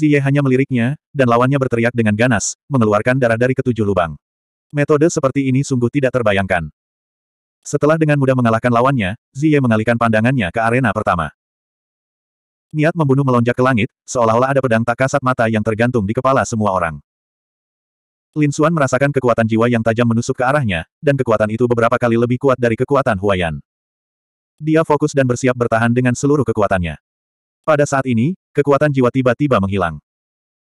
Ziye hanya meliriknya, dan lawannya berteriak dengan ganas, mengeluarkan darah dari ketujuh lubang. Metode seperti ini sungguh tidak terbayangkan. Setelah dengan mudah mengalahkan lawannya, Ziye mengalihkan pandangannya ke arena pertama. Niat membunuh melonjak ke langit, seolah-olah ada pedang tak kasat mata yang tergantung di kepala semua orang. Lin Xuan merasakan kekuatan jiwa yang tajam menusuk ke arahnya, dan kekuatan itu beberapa kali lebih kuat dari kekuatan Huayan. Dia fokus dan bersiap bertahan dengan seluruh kekuatannya. Pada saat ini, kekuatan jiwa tiba-tiba menghilang.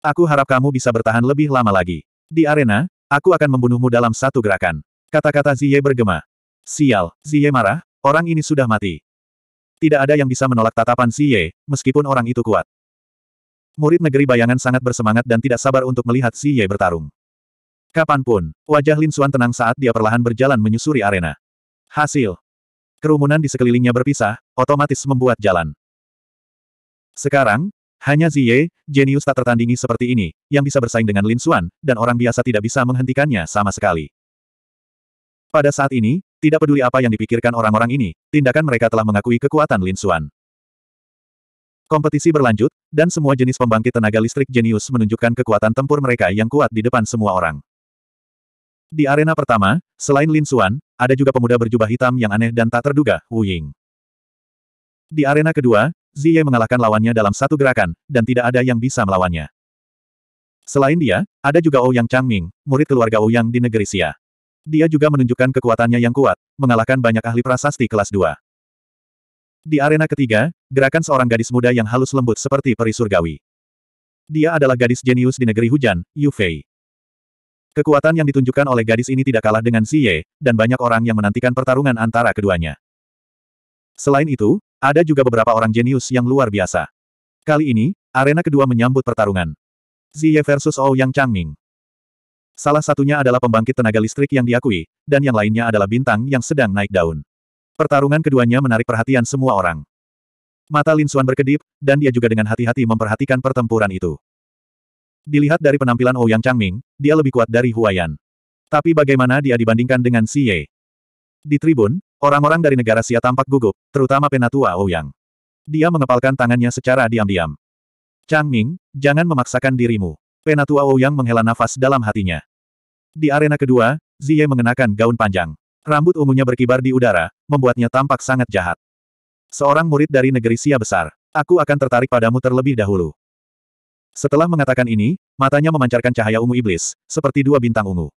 Aku harap kamu bisa bertahan lebih lama lagi. Di arena, aku akan membunuhmu dalam satu gerakan. Kata-kata Ziye bergema. Sial, Ziye marah, orang ini sudah mati. Tidak ada yang bisa menolak tatapan Ziye, meskipun orang itu kuat. Murid negeri bayangan sangat bersemangat dan tidak sabar untuk melihat Ziye bertarung. Kapanpun, wajah Lin Suan tenang saat dia perlahan berjalan menyusuri arena. Hasil. Kerumunan di sekelilingnya berpisah, otomatis membuat jalan. Sekarang, hanya Ziye, jenius tak tertandingi seperti ini, yang bisa bersaing dengan Lin Xuan, dan orang biasa tidak bisa menghentikannya sama sekali. Pada saat ini, tidak peduli apa yang dipikirkan orang-orang ini, tindakan mereka telah mengakui kekuatan Lin Xuan. Kompetisi berlanjut, dan semua jenis pembangkit tenaga listrik jenius menunjukkan kekuatan tempur mereka yang kuat di depan semua orang. Di arena pertama, selain Lin Xuan, ada juga pemuda berjubah hitam yang aneh dan tak terduga, Wu Ying. Di arena kedua, Ziye mengalahkan lawannya dalam satu gerakan, dan tidak ada yang bisa melawannya. Selain dia, ada juga Ouyang oh Changming, murid keluarga Ouyang oh di negeri Xia. Dia juga menunjukkan kekuatannya yang kuat, mengalahkan banyak ahli prasasti kelas 2. Di arena ketiga, gerakan seorang gadis muda yang halus lembut seperti peri surgawi. Dia adalah gadis jenius di negeri hujan, Yu Fei. Kekuatan yang ditunjukkan oleh gadis ini tidak kalah dengan Xie, dan banyak orang yang menantikan pertarungan antara keduanya. Selain itu, ada juga beberapa orang jenius yang luar biasa. Kali ini, arena kedua menyambut pertarungan. Ziye versus Ouyang Changming. Salah satunya adalah pembangkit tenaga listrik yang diakui, dan yang lainnya adalah bintang yang sedang naik daun. Pertarungan keduanya menarik perhatian semua orang. Mata Lin Xuan berkedip, dan dia juga dengan hati-hati memperhatikan pertempuran itu. Dilihat dari penampilan Ouyang Changming, dia lebih kuat dari Huayan. Tapi bagaimana dia dibandingkan dengan Xie? Di tribun, Orang-orang dari negara Sia tampak gugup, terutama penatua Ouyang. Dia mengepalkan tangannya secara diam-diam. Chang Ming, jangan memaksakan dirimu. Penatua Ouyang menghela nafas dalam hatinya. Di arena kedua, Ziye mengenakan gaun panjang. Rambut ungunya berkibar di udara, membuatnya tampak sangat jahat. Seorang murid dari negeri Sia besar. Aku akan tertarik padamu terlebih dahulu. Setelah mengatakan ini, matanya memancarkan cahaya ungu iblis, seperti dua bintang ungu.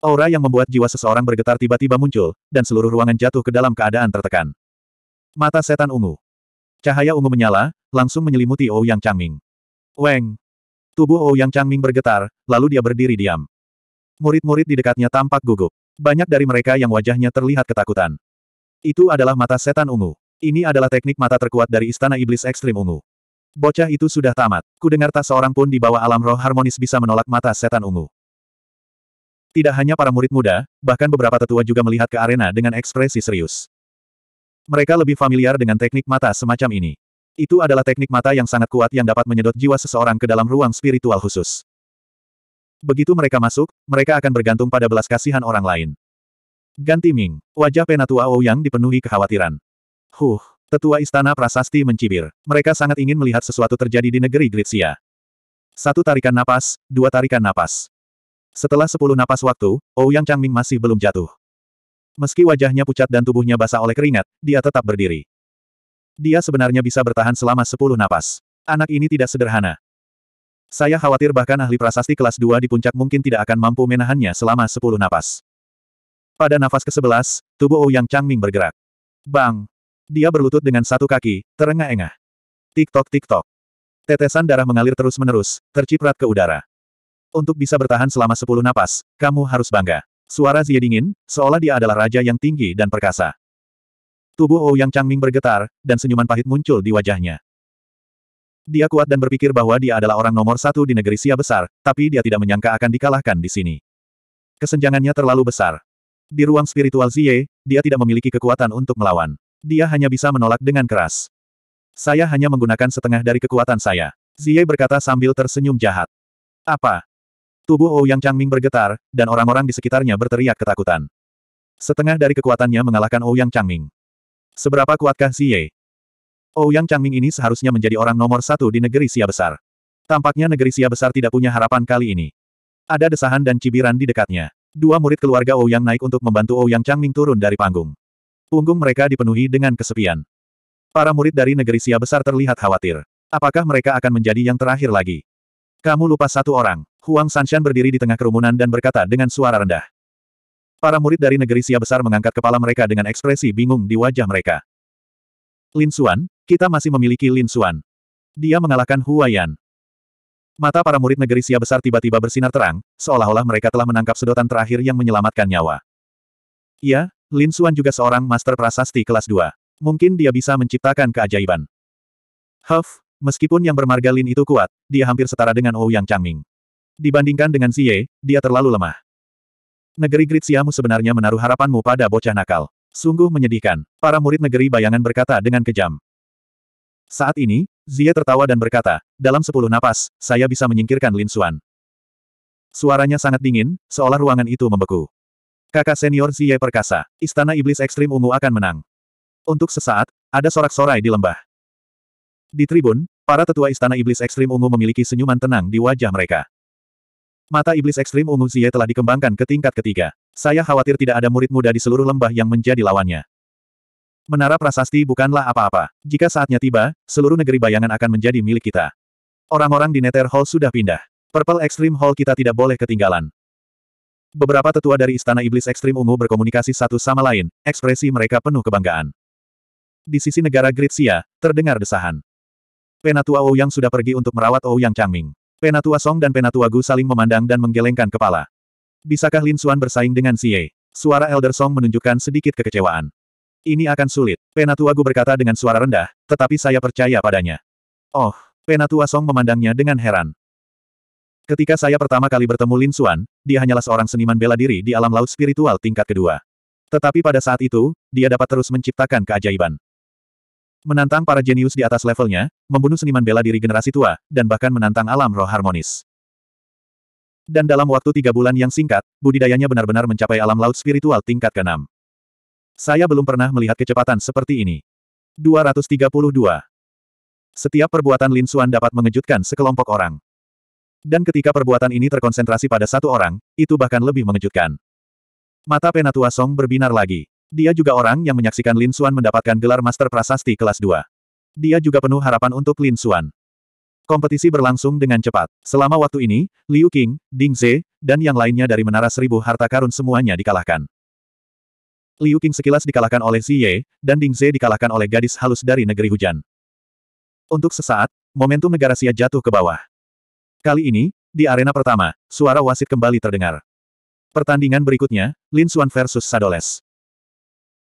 Aura yang membuat jiwa seseorang bergetar tiba-tiba muncul, dan seluruh ruangan jatuh ke dalam keadaan tertekan. Mata setan ungu. Cahaya ungu menyala, langsung menyelimuti Ouyang Changming. Weng! Tubuh Ouyang Changming bergetar, lalu dia berdiri diam. Murid-murid di dekatnya tampak gugup. Banyak dari mereka yang wajahnya terlihat ketakutan. Itu adalah mata setan ungu. Ini adalah teknik mata terkuat dari Istana Iblis Ekstrim Ungu. Bocah itu sudah tamat. Kudengar tak seorang pun di bawah alam roh harmonis bisa menolak mata setan ungu. Tidak hanya para murid muda, bahkan beberapa tetua juga melihat ke arena dengan ekspresi serius. Mereka lebih familiar dengan teknik mata semacam ini. Itu adalah teknik mata yang sangat kuat yang dapat menyedot jiwa seseorang ke dalam ruang spiritual khusus. Begitu mereka masuk, mereka akan bergantung pada belas kasihan orang lain. Ganti Ming, wajah Penatua Ouyang dipenuhi kekhawatiran. Huh, tetua istana prasasti mencibir. Mereka sangat ingin melihat sesuatu terjadi di negeri Gritsia. Satu tarikan napas, dua tarikan napas. Setelah sepuluh napas waktu, Ouyang Changming masih belum jatuh. Meski wajahnya pucat dan tubuhnya basah oleh keringat, dia tetap berdiri. Dia sebenarnya bisa bertahan selama sepuluh napas. Anak ini tidak sederhana. Saya khawatir bahkan ahli prasasti kelas dua di puncak mungkin tidak akan mampu menahannya selama sepuluh napas. Pada nafas ke-11, tubuh Ouyang Changming bergerak. Bang! Dia berlutut dengan satu kaki, terengah-engah. Tik-tok-tik-tok. Tetesan darah mengalir terus-menerus, terciprat ke udara. Untuk bisa bertahan selama sepuluh napas, kamu harus bangga. Suara Zia dingin, seolah dia adalah raja yang tinggi dan perkasa. Tubuh Ouyang Changming bergetar, dan senyuman pahit muncul di wajahnya. Dia kuat dan berpikir bahwa dia adalah orang nomor satu di negeri Sia besar, tapi dia tidak menyangka akan dikalahkan di sini. Kesenjangannya terlalu besar. Di ruang spiritual Zie, dia tidak memiliki kekuatan untuk melawan. Dia hanya bisa menolak dengan keras. Saya hanya menggunakan setengah dari kekuatan saya. Zie berkata sambil tersenyum jahat. Apa? Tubuh Ouyang Changming bergetar, dan orang-orang di sekitarnya berteriak ketakutan. Setengah dari kekuatannya mengalahkan Ouyang Changming. Seberapa kuatkah Xie? Ouyang Changming ini seharusnya menjadi orang nomor satu di negeri Sia Besar. Tampaknya negeri Sia Besar tidak punya harapan kali ini. Ada desahan dan cibiran di dekatnya. Dua murid keluarga Ouyang naik untuk membantu Ouyang Changming turun dari panggung. Punggung mereka dipenuhi dengan kesepian. Para murid dari negeri Sia Besar terlihat khawatir. Apakah mereka akan menjadi yang terakhir lagi? Kamu lupa satu orang. Huang Sanshan berdiri di tengah kerumunan dan berkata dengan suara rendah. Para murid dari negeri Sia Besar mengangkat kepala mereka dengan ekspresi bingung di wajah mereka. Lin Xuan, kita masih memiliki Lin Xuan. Dia mengalahkan Hua Yan. Mata para murid negeri Sia Besar tiba-tiba bersinar terang, seolah-olah mereka telah menangkap sedotan terakhir yang menyelamatkan nyawa. Ya, Lin Xuan juga seorang master prasasti kelas 2. Mungkin dia bisa menciptakan keajaiban. Huff, Meskipun yang bermarga Lin itu kuat, dia hampir setara dengan Ou Yang Changming. Dibandingkan dengan Xie, dia terlalu lemah. Negeri Gritsiamu sebenarnya menaruh harapanmu pada bocah nakal. Sungguh menyedihkan, para murid negeri bayangan berkata dengan kejam. Saat ini, Xie tertawa dan berkata, dalam sepuluh napas, saya bisa menyingkirkan Lin Xuan. Suaranya sangat dingin, seolah ruangan itu membeku. Kakak senior Xie perkasa, istana iblis ekstrim ungu akan menang. Untuk sesaat, ada sorak-sorai di lembah. Di tribun, para tetua istana iblis ekstrim ungu memiliki senyuman tenang di wajah mereka. Mata iblis ekstrim ungu Zie telah dikembangkan ke tingkat ketiga. Saya khawatir tidak ada murid muda di seluruh lembah yang menjadi lawannya. Menara prasasti bukanlah apa-apa. Jika saatnya tiba, seluruh negeri bayangan akan menjadi milik kita. Orang-orang di Nether Hall sudah pindah. Purple Extreme Hall kita tidak boleh ketinggalan. Beberapa tetua dari Istana Iblis Ekstrim Ungu berkomunikasi satu sama lain, ekspresi mereka penuh kebanggaan. Di sisi negara Gritsia, terdengar desahan. Penatua Ou Yang sudah pergi untuk merawat Ou Yang Changming. Penatua Song dan Penatua Gu saling memandang dan menggelengkan kepala. Bisakah Lin Xuan bersaing dengan Xie? Suara Elder Song menunjukkan sedikit kekecewaan. Ini akan sulit, Penatua Gu berkata dengan suara rendah, tetapi saya percaya padanya. Oh, Penatua Song memandangnya dengan heran. Ketika saya pertama kali bertemu Lin Xuan, dia hanyalah seorang seniman bela diri di alam laut spiritual tingkat kedua. Tetapi pada saat itu, dia dapat terus menciptakan keajaiban. Menantang para jenius di atas levelnya, membunuh seniman bela diri generasi tua, dan bahkan menantang alam roh harmonis. Dan dalam waktu tiga bulan yang singkat, budidayanya benar-benar mencapai alam laut spiritual tingkat ke-6. Saya belum pernah melihat kecepatan seperti ini. 232. Setiap perbuatan Lin Suan dapat mengejutkan sekelompok orang. Dan ketika perbuatan ini terkonsentrasi pada satu orang, itu bahkan lebih mengejutkan. Mata penatua Song berbinar lagi. Dia juga orang yang menyaksikan Lin Xuan mendapatkan gelar Master Prasasti kelas 2. Dia juga penuh harapan untuk Lin Xuan. Kompetisi berlangsung dengan cepat. Selama waktu ini, Liu Qing, Ding Ze, dan yang lainnya dari Menara Seribu Harta Karun semuanya dikalahkan. Liu Qing sekilas dikalahkan oleh Ye, dan Ding Ze dikalahkan oleh gadis halus dari negeri hujan. Untuk sesaat, momentum negara Sia jatuh ke bawah. Kali ini, di arena pertama, suara wasit kembali terdengar. Pertandingan berikutnya, Lin Xuan versus Sadoles.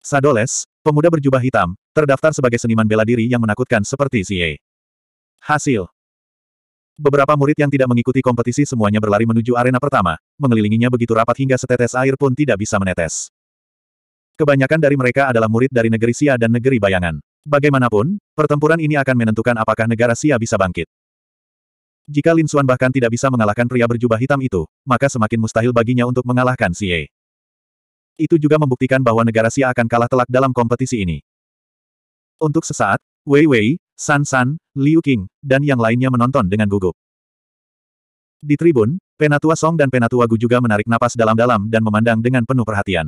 Sadoles, pemuda berjubah hitam, terdaftar sebagai seniman bela diri yang menakutkan seperti Xie. Hasil Beberapa murid yang tidak mengikuti kompetisi semuanya berlari menuju arena pertama, mengelilinginya begitu rapat hingga setetes air pun tidak bisa menetes. Kebanyakan dari mereka adalah murid dari negeri Sia dan negeri bayangan. Bagaimanapun, pertempuran ini akan menentukan apakah negara Sia bisa bangkit. Jika Lin Xuan bahkan tidak bisa mengalahkan pria berjubah hitam itu, maka semakin mustahil baginya untuk mengalahkan Xie. Itu juga membuktikan bahwa negara Xia akan kalah telak dalam kompetisi ini. Untuk sesaat, Wei Wei, San San, Liu Qing, dan yang lainnya menonton dengan gugup. Di tribun, Penatua Song dan Penatua Gu juga menarik napas dalam-dalam dan memandang dengan penuh perhatian.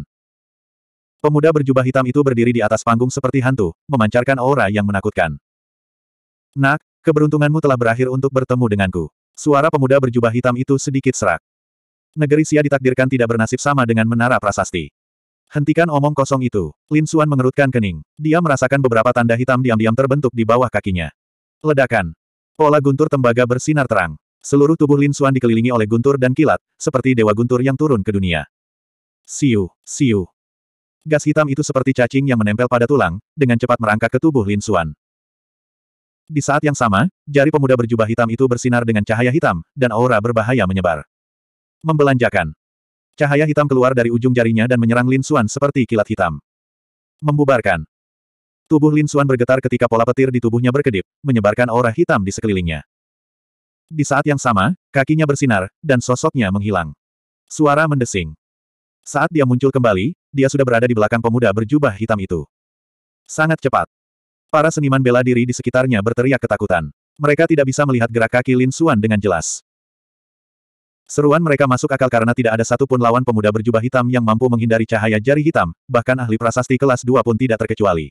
Pemuda berjubah hitam itu berdiri di atas panggung seperti hantu, memancarkan aura yang menakutkan. Nak, keberuntunganmu telah berakhir untuk bertemu denganku. Suara pemuda berjubah hitam itu sedikit serak. Negeri Xia ditakdirkan tidak bernasib sama dengan menara prasasti. Hentikan omong kosong itu. Lin Suan mengerutkan kening. Dia merasakan beberapa tanda hitam diam-diam terbentuk di bawah kakinya. Ledakan. Pola guntur tembaga bersinar terang. Seluruh tubuh Lin Suan dikelilingi oleh guntur dan kilat, seperti dewa guntur yang turun ke dunia. Siu, siu. Gas hitam itu seperti cacing yang menempel pada tulang, dengan cepat merangkak ke tubuh Lin Suan. Di saat yang sama, jari pemuda berjubah hitam itu bersinar dengan cahaya hitam, dan aura berbahaya menyebar. Membelanjakan. Cahaya hitam keluar dari ujung jarinya dan menyerang Lin Xuan seperti kilat hitam. Membubarkan. Tubuh Lin Xuan bergetar ketika pola petir di tubuhnya berkedip, menyebarkan aura hitam di sekelilingnya. Di saat yang sama, kakinya bersinar, dan sosoknya menghilang. Suara mendesing. Saat dia muncul kembali, dia sudah berada di belakang pemuda berjubah hitam itu. Sangat cepat. Para seniman bela diri di sekitarnya berteriak ketakutan. Mereka tidak bisa melihat gerak kaki Lin Xuan dengan jelas. Seruan mereka masuk akal karena tidak ada satupun lawan pemuda berjubah hitam yang mampu menghindari cahaya jari hitam, bahkan ahli prasasti kelas 2 pun tidak terkecuali.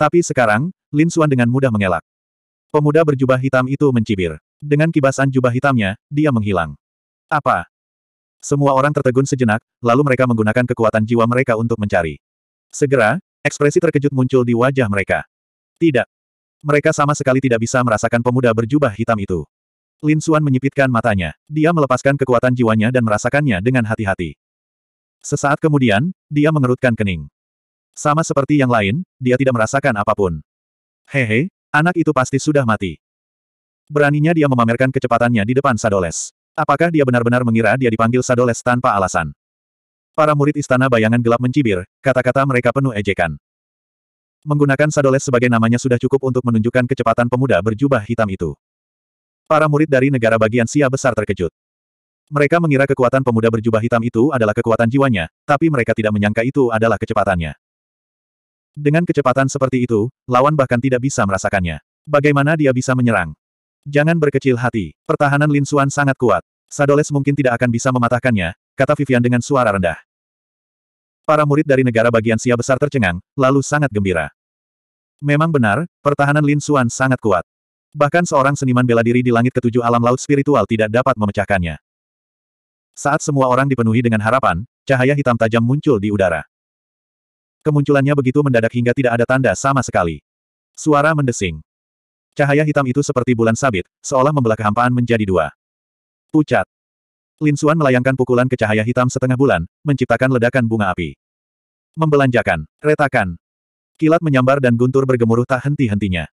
Tapi sekarang, Lin Xuan dengan mudah mengelak. Pemuda berjubah hitam itu mencibir. Dengan kibasan jubah hitamnya, dia menghilang. Apa? Semua orang tertegun sejenak, lalu mereka menggunakan kekuatan jiwa mereka untuk mencari. Segera, ekspresi terkejut muncul di wajah mereka. Tidak. Mereka sama sekali tidak bisa merasakan pemuda berjubah hitam itu. Lin Suan menyipitkan matanya. Dia melepaskan kekuatan jiwanya dan merasakannya dengan hati-hati. Sesaat kemudian, dia mengerutkan kening. Sama seperti yang lain, dia tidak merasakan apapun. Hehe, anak itu pasti sudah mati. Beraninya dia memamerkan kecepatannya di depan Sadoles. Apakah dia benar-benar mengira dia dipanggil Sadoles tanpa alasan? Para murid istana bayangan gelap mencibir, kata-kata mereka penuh ejekan. Menggunakan Sadoles sebagai namanya sudah cukup untuk menunjukkan kecepatan pemuda berjubah hitam itu. Para murid dari negara bagian Sia besar terkejut. Mereka mengira kekuatan pemuda berjubah hitam itu adalah kekuatan jiwanya, tapi mereka tidak menyangka itu adalah kecepatannya. Dengan kecepatan seperti itu, lawan bahkan tidak bisa merasakannya. Bagaimana dia bisa menyerang? Jangan berkecil hati, pertahanan Lin Xuan sangat kuat. Sadoles mungkin tidak akan bisa mematahkannya, kata Vivian dengan suara rendah. Para murid dari negara bagian Sia besar tercengang, lalu sangat gembira. Memang benar, pertahanan Lin Xuan sangat kuat. Bahkan seorang seniman bela diri di langit ketujuh alam laut spiritual tidak dapat memecahkannya. Saat semua orang dipenuhi dengan harapan, cahaya hitam tajam muncul di udara. Kemunculannya begitu mendadak hingga tidak ada tanda sama sekali. Suara mendesing. Cahaya hitam itu seperti bulan sabit, seolah membelah kehampaan menjadi dua. Pucat. Lin Suan melayangkan pukulan ke cahaya hitam setengah bulan, menciptakan ledakan bunga api. Membelanjakan, retakan. Kilat menyambar dan guntur bergemuruh tak henti-hentinya.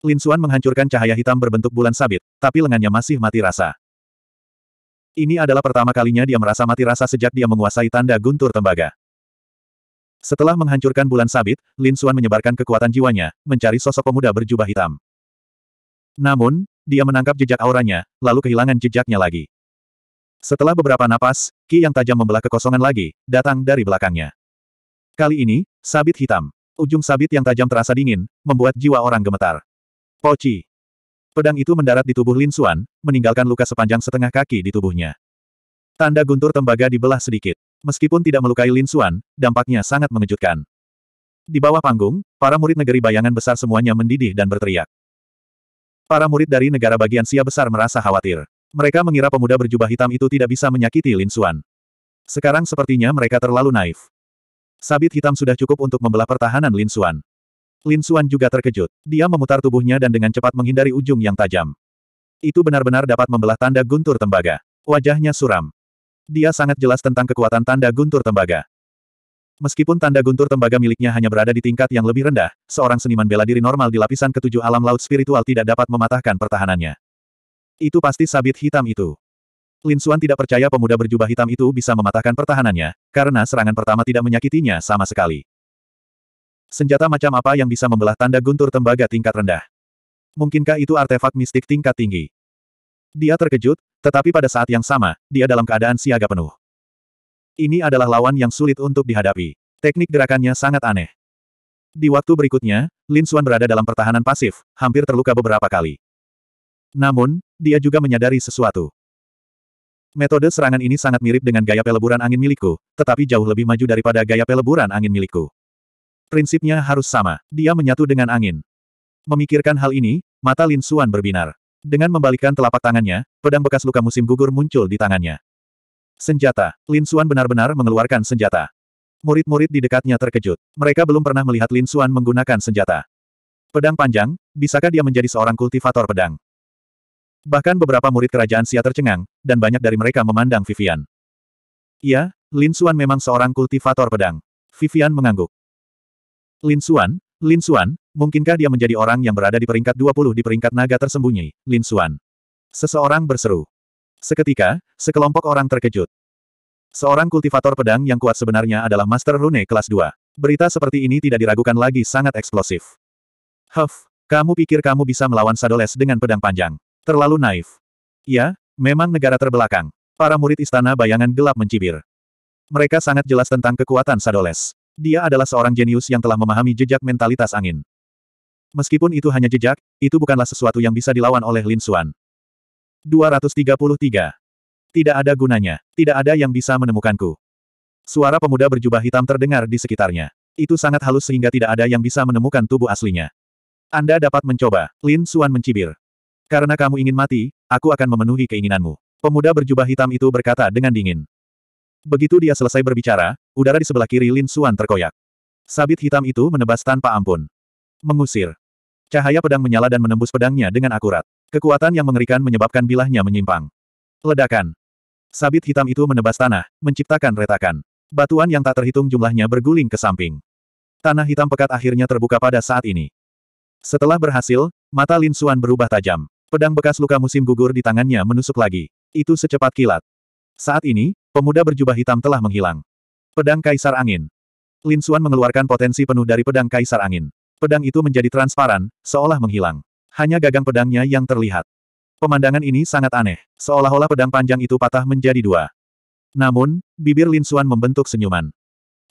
Lin Xuan menghancurkan cahaya hitam berbentuk bulan sabit, tapi lengannya masih mati rasa. Ini adalah pertama kalinya dia merasa mati rasa sejak dia menguasai tanda guntur tembaga. Setelah menghancurkan bulan sabit, Lin Xuan menyebarkan kekuatan jiwanya, mencari sosok pemuda berjubah hitam. Namun, dia menangkap jejak auranya, lalu kehilangan jejaknya lagi. Setelah beberapa napas, Ki yang tajam membelah kekosongan lagi, datang dari belakangnya. Kali ini, sabit hitam. Ujung sabit yang tajam terasa dingin, membuat jiwa orang gemetar. Poci. Pedang itu mendarat di tubuh Lin Xuan, meninggalkan luka sepanjang setengah kaki di tubuhnya. Tanda guntur tembaga dibelah sedikit. Meskipun tidak melukai Lin Xuan, dampaknya sangat mengejutkan. Di bawah panggung, para murid negeri bayangan besar semuanya mendidih dan berteriak. Para murid dari negara bagian Sia besar merasa khawatir. Mereka mengira pemuda berjubah hitam itu tidak bisa menyakiti Lin Xuan. Sekarang sepertinya mereka terlalu naif. Sabit hitam sudah cukup untuk membelah pertahanan Lin Xuan. Lin Xuan juga terkejut. Dia memutar tubuhnya dan dengan cepat menghindari ujung yang tajam. Itu benar-benar dapat membelah tanda guntur tembaga. Wajahnya suram. Dia sangat jelas tentang kekuatan tanda guntur tembaga. Meskipun tanda guntur tembaga miliknya hanya berada di tingkat yang lebih rendah, seorang seniman bela diri normal di lapisan ketujuh alam laut spiritual tidak dapat mematahkan pertahanannya. Itu pasti sabit hitam itu. Lin Xuan tidak percaya pemuda berjubah hitam itu bisa mematahkan pertahanannya, karena serangan pertama tidak menyakitinya sama sekali. Senjata macam apa yang bisa membelah tanda guntur tembaga tingkat rendah? Mungkinkah itu artefak mistik tingkat tinggi? Dia terkejut, tetapi pada saat yang sama, dia dalam keadaan siaga penuh. Ini adalah lawan yang sulit untuk dihadapi. Teknik gerakannya sangat aneh. Di waktu berikutnya, Lin Xuan berada dalam pertahanan pasif, hampir terluka beberapa kali. Namun, dia juga menyadari sesuatu. Metode serangan ini sangat mirip dengan gaya peleburan angin milikku, tetapi jauh lebih maju daripada gaya peleburan angin milikku. Prinsipnya harus sama, dia menyatu dengan angin. Memikirkan hal ini, mata Lin Xuan berbinar. Dengan membalikkan telapak tangannya, pedang bekas luka musim gugur muncul di tangannya. Senjata, Lin Xuan benar-benar mengeluarkan senjata. Murid-murid di dekatnya terkejut. Mereka belum pernah melihat Lin Xuan menggunakan senjata. Pedang panjang, bisakah dia menjadi seorang kultivator pedang? Bahkan beberapa murid kerajaan Sia tercengang, dan banyak dari mereka memandang Vivian. Ya, Lin Xuan memang seorang kultivator pedang. Vivian mengangguk. Lin Xuan, Lin Xuan, mungkinkah dia menjadi orang yang berada di peringkat 20 di peringkat naga tersembunyi, Lin Xuan? Seseorang berseru. Seketika, sekelompok orang terkejut. Seorang kultivator pedang yang kuat sebenarnya adalah Master Rune kelas 2. Berita seperti ini tidak diragukan lagi sangat eksplosif. Huff, kamu pikir kamu bisa melawan Sadoles dengan pedang panjang? Terlalu naif. Ya, memang negara terbelakang. Para murid istana bayangan gelap mencibir. Mereka sangat jelas tentang kekuatan Sadoles. Dia adalah seorang jenius yang telah memahami jejak mentalitas angin. Meskipun itu hanya jejak, itu bukanlah sesuatu yang bisa dilawan oleh Lin Xuan. 233. Tidak ada gunanya. Tidak ada yang bisa menemukanku. Suara pemuda berjubah hitam terdengar di sekitarnya. Itu sangat halus sehingga tidak ada yang bisa menemukan tubuh aslinya. Anda dapat mencoba. Lin Xuan mencibir. Karena kamu ingin mati, aku akan memenuhi keinginanmu. Pemuda berjubah hitam itu berkata dengan dingin. Begitu dia selesai berbicara, udara di sebelah kiri Lin Suan terkoyak. Sabit hitam itu menebas tanpa ampun. Mengusir. Cahaya pedang menyala dan menembus pedangnya dengan akurat. Kekuatan yang mengerikan menyebabkan bilahnya menyimpang. Ledakan. Sabit hitam itu menebas tanah, menciptakan retakan. Batuan yang tak terhitung jumlahnya berguling ke samping. Tanah hitam pekat akhirnya terbuka pada saat ini. Setelah berhasil, mata Lin Suan berubah tajam. Pedang bekas luka musim gugur di tangannya menusuk lagi. Itu secepat kilat. Saat ini, Pemuda berjubah hitam telah menghilang. Pedang Kaisar Angin. Lin Xuan mengeluarkan potensi penuh dari pedang Kaisar Angin. Pedang itu menjadi transparan, seolah menghilang. Hanya gagang pedangnya yang terlihat. Pemandangan ini sangat aneh, seolah-olah pedang panjang itu patah menjadi dua. Namun, bibir Lin Xuan membentuk senyuman.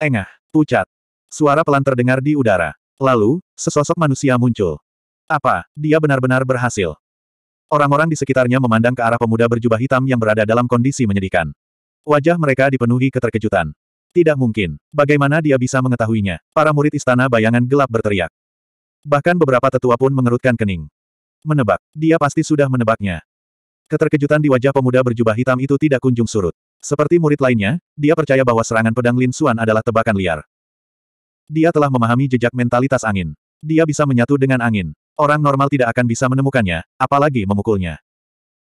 Engah, pucat. Suara pelan terdengar di udara. Lalu, sesosok manusia muncul. Apa, dia benar-benar berhasil? Orang-orang di sekitarnya memandang ke arah pemuda berjubah hitam yang berada dalam kondisi menyedihkan. Wajah mereka dipenuhi keterkejutan. Tidak mungkin. Bagaimana dia bisa mengetahuinya? Para murid istana bayangan gelap berteriak. Bahkan beberapa tetua pun mengerutkan kening. Menebak. Dia pasti sudah menebaknya. Keterkejutan di wajah pemuda berjubah hitam itu tidak kunjung surut. Seperti murid lainnya, dia percaya bahwa serangan pedang Lin Xuan adalah tebakan liar. Dia telah memahami jejak mentalitas angin. Dia bisa menyatu dengan angin. Orang normal tidak akan bisa menemukannya, apalagi memukulnya.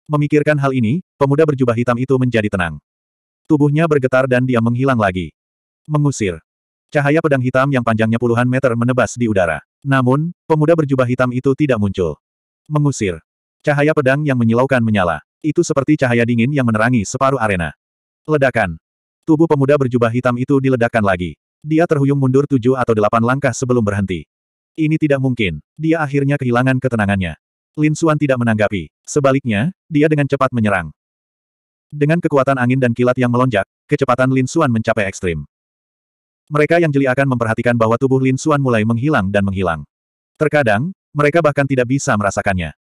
Memikirkan hal ini, pemuda berjubah hitam itu menjadi tenang. Tubuhnya bergetar dan dia menghilang lagi. Mengusir. Cahaya pedang hitam yang panjangnya puluhan meter menebas di udara. Namun, pemuda berjubah hitam itu tidak muncul. Mengusir. Cahaya pedang yang menyilaukan menyala. Itu seperti cahaya dingin yang menerangi separuh arena. Ledakan. Tubuh pemuda berjubah hitam itu diledakkan lagi. Dia terhuyung mundur tujuh atau delapan langkah sebelum berhenti. Ini tidak mungkin. Dia akhirnya kehilangan ketenangannya. Lin Suan tidak menanggapi. Sebaliknya, dia dengan cepat menyerang. Dengan kekuatan angin dan kilat yang melonjak, kecepatan Lin Xuan mencapai ekstrim. Mereka yang jeli akan memperhatikan bahwa tubuh Lin Xuan mulai menghilang dan menghilang. Terkadang, mereka bahkan tidak bisa merasakannya.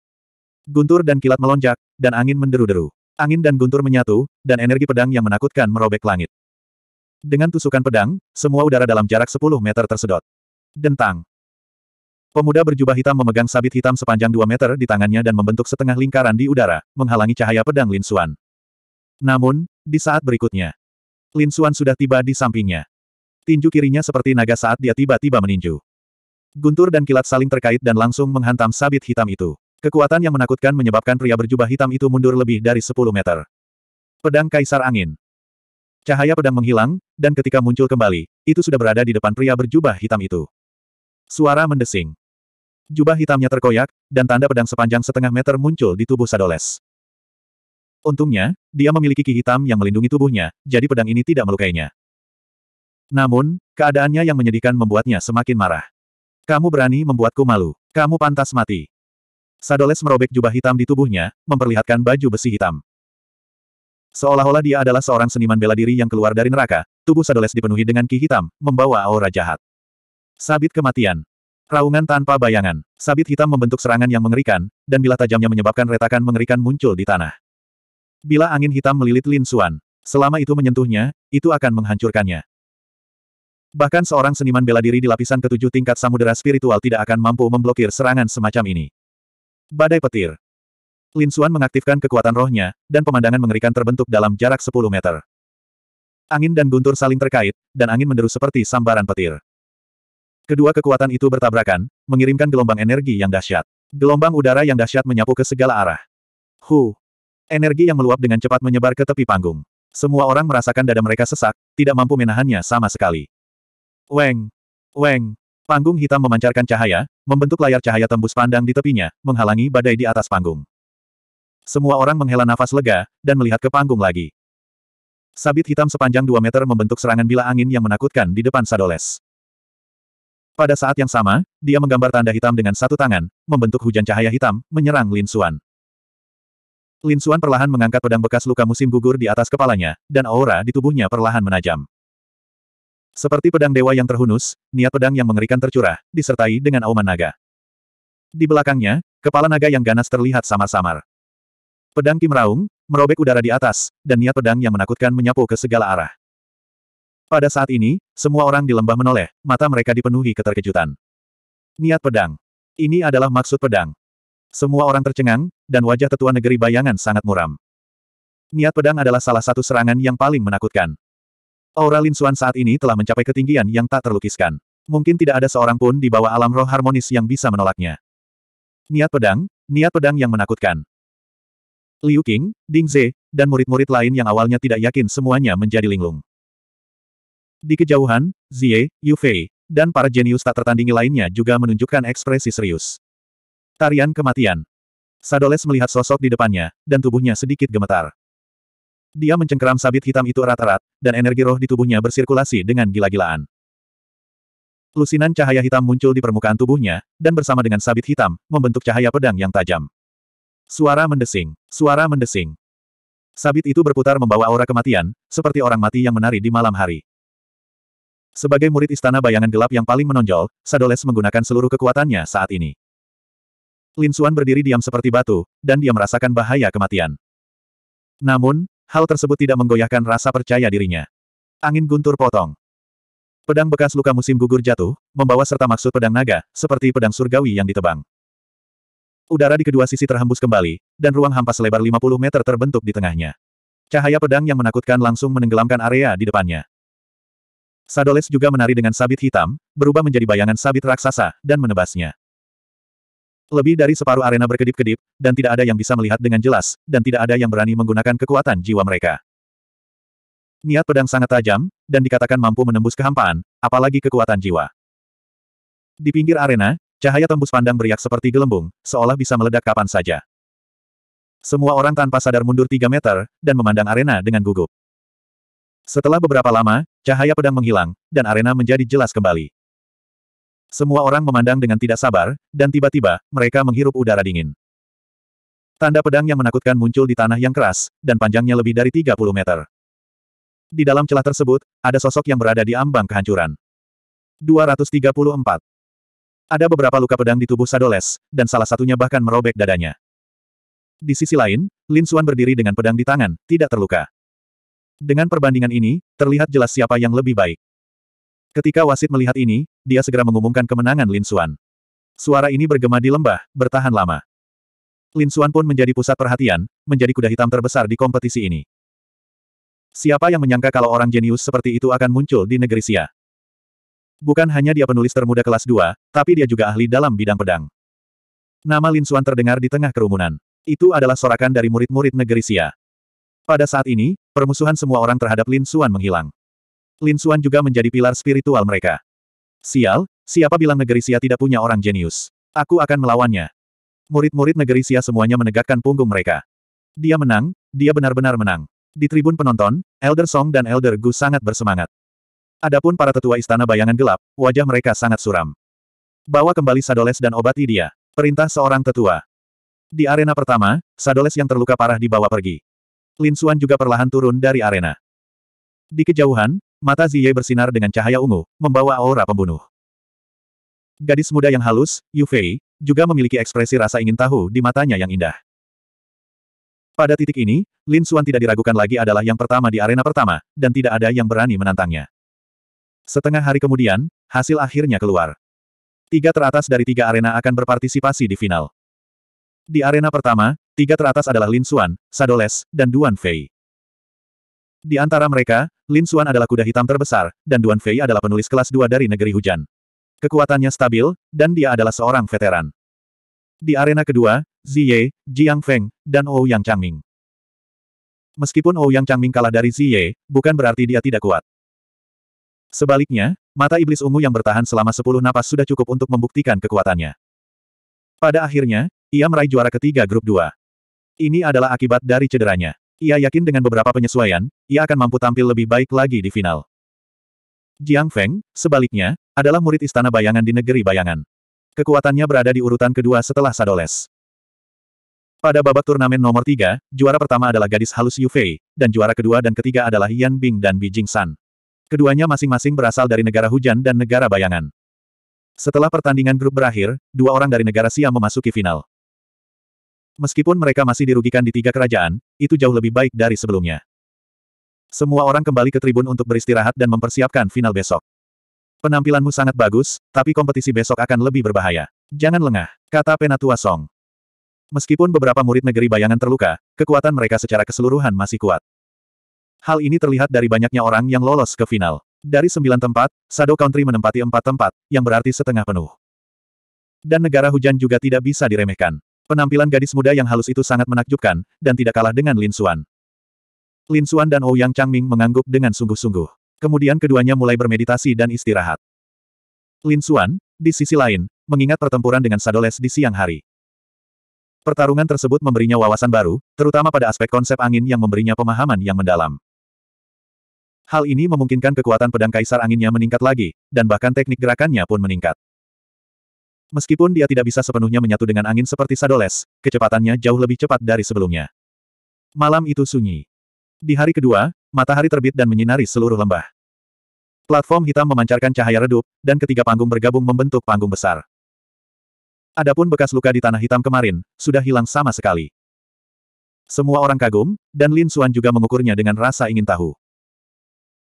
Guntur dan kilat melonjak, dan angin menderu-deru. Angin dan guntur menyatu, dan energi pedang yang menakutkan merobek langit. Dengan tusukan pedang, semua udara dalam jarak 10 meter tersedot. Dentang. Pemuda berjubah hitam memegang sabit hitam sepanjang 2 meter di tangannya dan membentuk setengah lingkaran di udara, menghalangi cahaya pedang Lin Xuan. Namun, di saat berikutnya, Lin Xuan sudah tiba di sampingnya. Tinju kirinya seperti naga saat dia tiba-tiba meninju. Guntur dan kilat saling terkait dan langsung menghantam sabit hitam itu. Kekuatan yang menakutkan menyebabkan pria berjubah hitam itu mundur lebih dari 10 meter. Pedang Kaisar Angin Cahaya pedang menghilang, dan ketika muncul kembali, itu sudah berada di depan pria berjubah hitam itu. Suara mendesing. Jubah hitamnya terkoyak, dan tanda pedang sepanjang setengah meter muncul di tubuh Sadoles. Untungnya, dia memiliki ki hitam yang melindungi tubuhnya, jadi pedang ini tidak melukainya. Namun, keadaannya yang menyedihkan membuatnya semakin marah. Kamu berani membuatku malu. Kamu pantas mati. Sadoles merobek jubah hitam di tubuhnya, memperlihatkan baju besi hitam. Seolah-olah dia adalah seorang seniman bela diri yang keluar dari neraka, tubuh Sadoles dipenuhi dengan ki hitam, membawa aura jahat. Sabit kematian. Raungan tanpa bayangan. Sabit hitam membentuk serangan yang mengerikan, dan bila tajamnya menyebabkan retakan mengerikan muncul di tanah. Bila angin hitam melilit Lin Xuan, selama itu menyentuhnya, itu akan menghancurkannya. Bahkan seorang seniman bela diri di lapisan ketujuh tingkat samudera spiritual tidak akan mampu memblokir serangan semacam ini. Badai petir. Lin Xuan mengaktifkan kekuatan rohnya, dan pemandangan mengerikan terbentuk dalam jarak 10 meter. Angin dan guntur saling terkait, dan angin menderu seperti sambaran petir. Kedua kekuatan itu bertabrakan, mengirimkan gelombang energi yang dahsyat. Gelombang udara yang dahsyat menyapu ke segala arah. Hu! Energi yang meluap dengan cepat menyebar ke tepi panggung. Semua orang merasakan dada mereka sesak, tidak mampu menahannya sama sekali. Weng! Weng! Panggung hitam memancarkan cahaya, membentuk layar cahaya tembus pandang di tepinya, menghalangi badai di atas panggung. Semua orang menghela nafas lega, dan melihat ke panggung lagi. Sabit hitam sepanjang 2 meter membentuk serangan bila angin yang menakutkan di depan Sadoles. Pada saat yang sama, dia menggambar tanda hitam dengan satu tangan, membentuk hujan cahaya hitam, menyerang Lin Xuan. Lin Xuan perlahan mengangkat pedang bekas luka musim gugur di atas kepalanya, dan aura di tubuhnya perlahan menajam. Seperti pedang dewa yang terhunus, niat pedang yang mengerikan tercurah, disertai dengan auman naga. Di belakangnya, kepala naga yang ganas terlihat samar-samar. Pedang Kim Raung, merobek udara di atas, dan niat pedang yang menakutkan menyapu ke segala arah. Pada saat ini, semua orang di lembah menoleh, mata mereka dipenuhi keterkejutan. Niat pedang. Ini adalah maksud pedang. Semua orang tercengang, dan wajah tetua negeri bayangan sangat muram. Niat pedang adalah salah satu serangan yang paling menakutkan. Aura Lin Xuan saat ini telah mencapai ketinggian yang tak terlukiskan. Mungkin tidak ada seorang pun di bawah alam roh harmonis yang bisa menolaknya. Niat pedang, niat pedang yang menakutkan. Liu Qing, Ding Ze, dan murid-murid lain yang awalnya tidak yakin semuanya menjadi linglung. Di kejauhan, Zie, Fei, dan para jenius tak tertandingi lainnya juga menunjukkan ekspresi serius. Tarian kematian. Sadoles melihat sosok di depannya, dan tubuhnya sedikit gemetar. Dia mencengkeram sabit hitam itu erat-erat, dan energi roh di tubuhnya bersirkulasi dengan gila-gilaan. Lusinan cahaya hitam muncul di permukaan tubuhnya, dan bersama dengan sabit hitam, membentuk cahaya pedang yang tajam. Suara mendesing, suara mendesing. Sabit itu berputar membawa aura kematian, seperti orang mati yang menari di malam hari. Sebagai murid istana bayangan gelap yang paling menonjol, Sadoles menggunakan seluruh kekuatannya saat ini. Lin Suan berdiri diam seperti batu, dan dia merasakan bahaya kematian. Namun, hal tersebut tidak menggoyahkan rasa percaya dirinya. Angin guntur potong. Pedang bekas luka musim gugur jatuh, membawa serta maksud pedang naga, seperti pedang surgawi yang ditebang. Udara di kedua sisi terhembus kembali, dan ruang hampa selebar 50 meter terbentuk di tengahnya. Cahaya pedang yang menakutkan langsung menenggelamkan area di depannya. Sadoles juga menari dengan sabit hitam, berubah menjadi bayangan sabit raksasa, dan menebasnya. Lebih dari separuh arena berkedip-kedip, dan tidak ada yang bisa melihat dengan jelas, dan tidak ada yang berani menggunakan kekuatan jiwa mereka. Niat pedang sangat tajam, dan dikatakan mampu menembus kehampaan, apalagi kekuatan jiwa. Di pinggir arena, cahaya tembus pandang beriak seperti gelembung, seolah bisa meledak kapan saja. Semua orang tanpa sadar mundur tiga meter, dan memandang arena dengan gugup. Setelah beberapa lama, cahaya pedang menghilang, dan arena menjadi jelas kembali. Semua orang memandang dengan tidak sabar, dan tiba-tiba, mereka menghirup udara dingin. Tanda pedang yang menakutkan muncul di tanah yang keras, dan panjangnya lebih dari 30 meter. Di dalam celah tersebut, ada sosok yang berada di ambang kehancuran. 234. Ada beberapa luka pedang di tubuh Sadoles, dan salah satunya bahkan merobek dadanya. Di sisi lain, Lin Suan berdiri dengan pedang di tangan, tidak terluka. Dengan perbandingan ini, terlihat jelas siapa yang lebih baik. Ketika wasit melihat ini, dia segera mengumumkan kemenangan Lin Xuan. Suara ini bergema di lembah, bertahan lama. Lin Xuan pun menjadi pusat perhatian, menjadi kuda hitam terbesar di kompetisi ini. Siapa yang menyangka kalau orang jenius seperti itu akan muncul di negeri Xia? Bukan hanya dia penulis termuda kelas 2, tapi dia juga ahli dalam bidang pedang. Nama Lin Xuan terdengar di tengah kerumunan. Itu adalah sorakan dari murid-murid negeri Xia. Pada saat ini, permusuhan semua orang terhadap Lin Xuan menghilang. Lin Xuan juga menjadi pilar spiritual mereka. Sial, siapa bilang negeri Sia tidak punya orang jenius? Aku akan melawannya. Murid-murid negeri Sia semuanya menegakkan punggung mereka. Dia menang, dia benar-benar menang. Di tribun penonton, Elder Song dan Elder Gu sangat bersemangat. Adapun para tetua istana bayangan gelap, wajah mereka sangat suram. Bawa kembali Sadoles dan obati dia. Perintah seorang tetua. Di arena pertama, Sadoles yang terluka parah dibawa pergi. Lin Xuan juga perlahan turun dari arena. Di kejauhan, mata Ziye bersinar dengan cahaya ungu, membawa aura pembunuh. Gadis muda yang halus, Yufei, juga memiliki ekspresi rasa ingin tahu di matanya yang indah. Pada titik ini, Lin Xuan tidak diragukan lagi adalah yang pertama di arena pertama, dan tidak ada yang berani menantangnya. Setengah hari kemudian, hasil akhirnya keluar. Tiga teratas dari tiga arena akan berpartisipasi di final. Di arena pertama, tiga teratas adalah Lin Xuan, Sadoles, dan Duan Fei. Di antara mereka, Lin Xuan adalah kuda hitam terbesar, dan Duan Fei adalah penulis kelas 2 dari negeri hujan. Kekuatannya stabil, dan dia adalah seorang veteran. Di arena kedua, Ziye, Jiang Feng, dan Ou Yang Changming. Meskipun Ou Yang Changming kalah dari Ziye, bukan berarti dia tidak kuat. Sebaliknya, mata iblis ungu yang bertahan selama sepuluh napas sudah cukup untuk membuktikan kekuatannya. Pada akhirnya, ia meraih juara ketiga grup 2. Ini adalah akibat dari cederanya. Ia yakin dengan beberapa penyesuaian, ia akan mampu tampil lebih baik lagi di final. Jiang Feng, sebaliknya, adalah murid istana bayangan di negeri bayangan. Kekuatannya berada di urutan kedua setelah Sadoles. Pada babak turnamen nomor tiga, juara pertama adalah gadis halus Yu Fei, dan juara kedua dan ketiga adalah Yan Bing dan Bi Jing San. Keduanya masing-masing berasal dari negara hujan dan negara bayangan. Setelah pertandingan grup berakhir, dua orang dari negara Siam memasuki final. Meskipun mereka masih dirugikan di tiga kerajaan, itu jauh lebih baik dari sebelumnya. Semua orang kembali ke tribun untuk beristirahat dan mempersiapkan final besok. Penampilanmu sangat bagus, tapi kompetisi besok akan lebih berbahaya. Jangan lengah, kata Penatua Song. Meskipun beberapa murid negeri bayangan terluka, kekuatan mereka secara keseluruhan masih kuat. Hal ini terlihat dari banyaknya orang yang lolos ke final. Dari sembilan tempat, Shadow Country menempati empat tempat, yang berarti setengah penuh. Dan negara hujan juga tidak bisa diremehkan. Penampilan gadis muda yang halus itu sangat menakjubkan, dan tidak kalah dengan Lin Xuan. Lin Xuan dan Ouyang Changming mengangguk dengan sungguh-sungguh. Kemudian keduanya mulai bermeditasi dan istirahat. Lin Xuan, di sisi lain, mengingat pertempuran dengan Sadoles di siang hari. Pertarungan tersebut memberinya wawasan baru, terutama pada aspek konsep angin yang memberinya pemahaman yang mendalam. Hal ini memungkinkan kekuatan pedang kaisar anginnya meningkat lagi, dan bahkan teknik gerakannya pun meningkat. Meskipun dia tidak bisa sepenuhnya menyatu dengan angin seperti Sadoles, kecepatannya jauh lebih cepat dari sebelumnya. Malam itu sunyi. Di hari kedua, matahari terbit dan menyinari seluruh lembah. Platform hitam memancarkan cahaya redup, dan ketiga panggung bergabung membentuk panggung besar. Adapun bekas luka di tanah hitam kemarin, sudah hilang sama sekali. Semua orang kagum, dan Lin Xuan juga mengukurnya dengan rasa ingin tahu.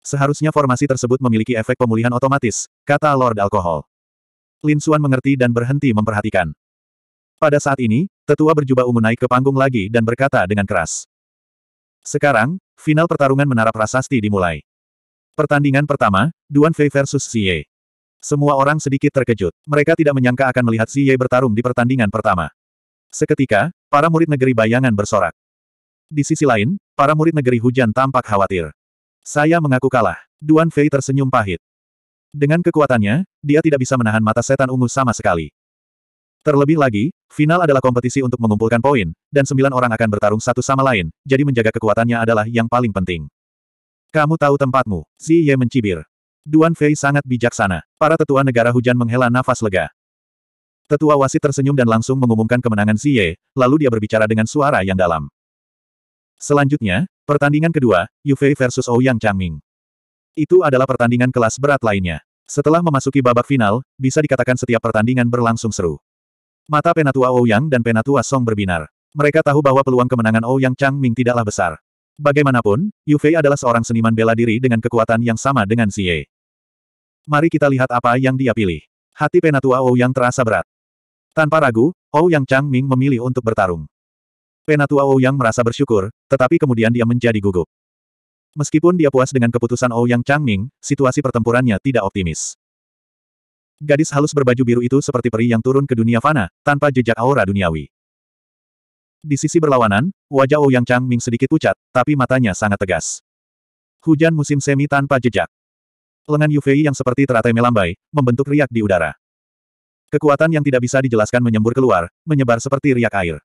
Seharusnya formasi tersebut memiliki efek pemulihan otomatis, kata Lord Alkohol. Lin Suan mengerti dan berhenti memperhatikan. Pada saat ini, tetua berjubah ungu naik ke panggung lagi dan berkata dengan keras. Sekarang, final pertarungan menara prasasti dimulai. Pertandingan pertama, Duan Fei versus Xie. Semua orang sedikit terkejut. Mereka tidak menyangka akan melihat Xie bertarung di pertandingan pertama. Seketika, para murid negeri bayangan bersorak. Di sisi lain, para murid negeri hujan tampak khawatir. Saya mengaku kalah. Duan Fei tersenyum pahit. Dengan kekuatannya, dia tidak bisa menahan mata setan ungu sama sekali. Terlebih lagi, final adalah kompetisi untuk mengumpulkan poin, dan sembilan orang akan bertarung satu sama lain, jadi menjaga kekuatannya adalah yang paling penting. Kamu tahu tempatmu, Si Ye mencibir. Duan Fei sangat bijaksana. Para tetua negara hujan menghela nafas lega. Tetua wasit tersenyum dan langsung mengumumkan kemenangan Si Ye, lalu dia berbicara dengan suara yang dalam. Selanjutnya, pertandingan kedua, Yu Fei versus Ouyang Changming. Itu adalah pertandingan kelas berat lainnya. Setelah memasuki babak final, bisa dikatakan setiap pertandingan berlangsung seru. Mata Penatua Ouyang dan Penatua Song berbinar. Mereka tahu bahwa peluang kemenangan Ouyang Chang Ming tidaklah besar. Bagaimanapun, Yu Fei adalah seorang seniman bela diri dengan kekuatan yang sama dengan Xie. Mari kita lihat apa yang dia pilih. Hati Penatua Ouyang terasa berat. Tanpa ragu, Ouyang Chang Ming memilih untuk bertarung. Penatua Ouyang merasa bersyukur, tetapi kemudian dia menjadi gugup. Meskipun dia puas dengan keputusan Ouyang Changming, situasi pertempurannya tidak optimis. Gadis halus berbaju biru itu seperti peri yang turun ke dunia fana, tanpa jejak aura duniawi. Di sisi berlawanan, wajah Ouyang Changming sedikit pucat, tapi matanya sangat tegas. Hujan musim semi tanpa jejak. Lengan Yu yang seperti teratai melambai, membentuk riak di udara. Kekuatan yang tidak bisa dijelaskan menyembur keluar, menyebar seperti riak air.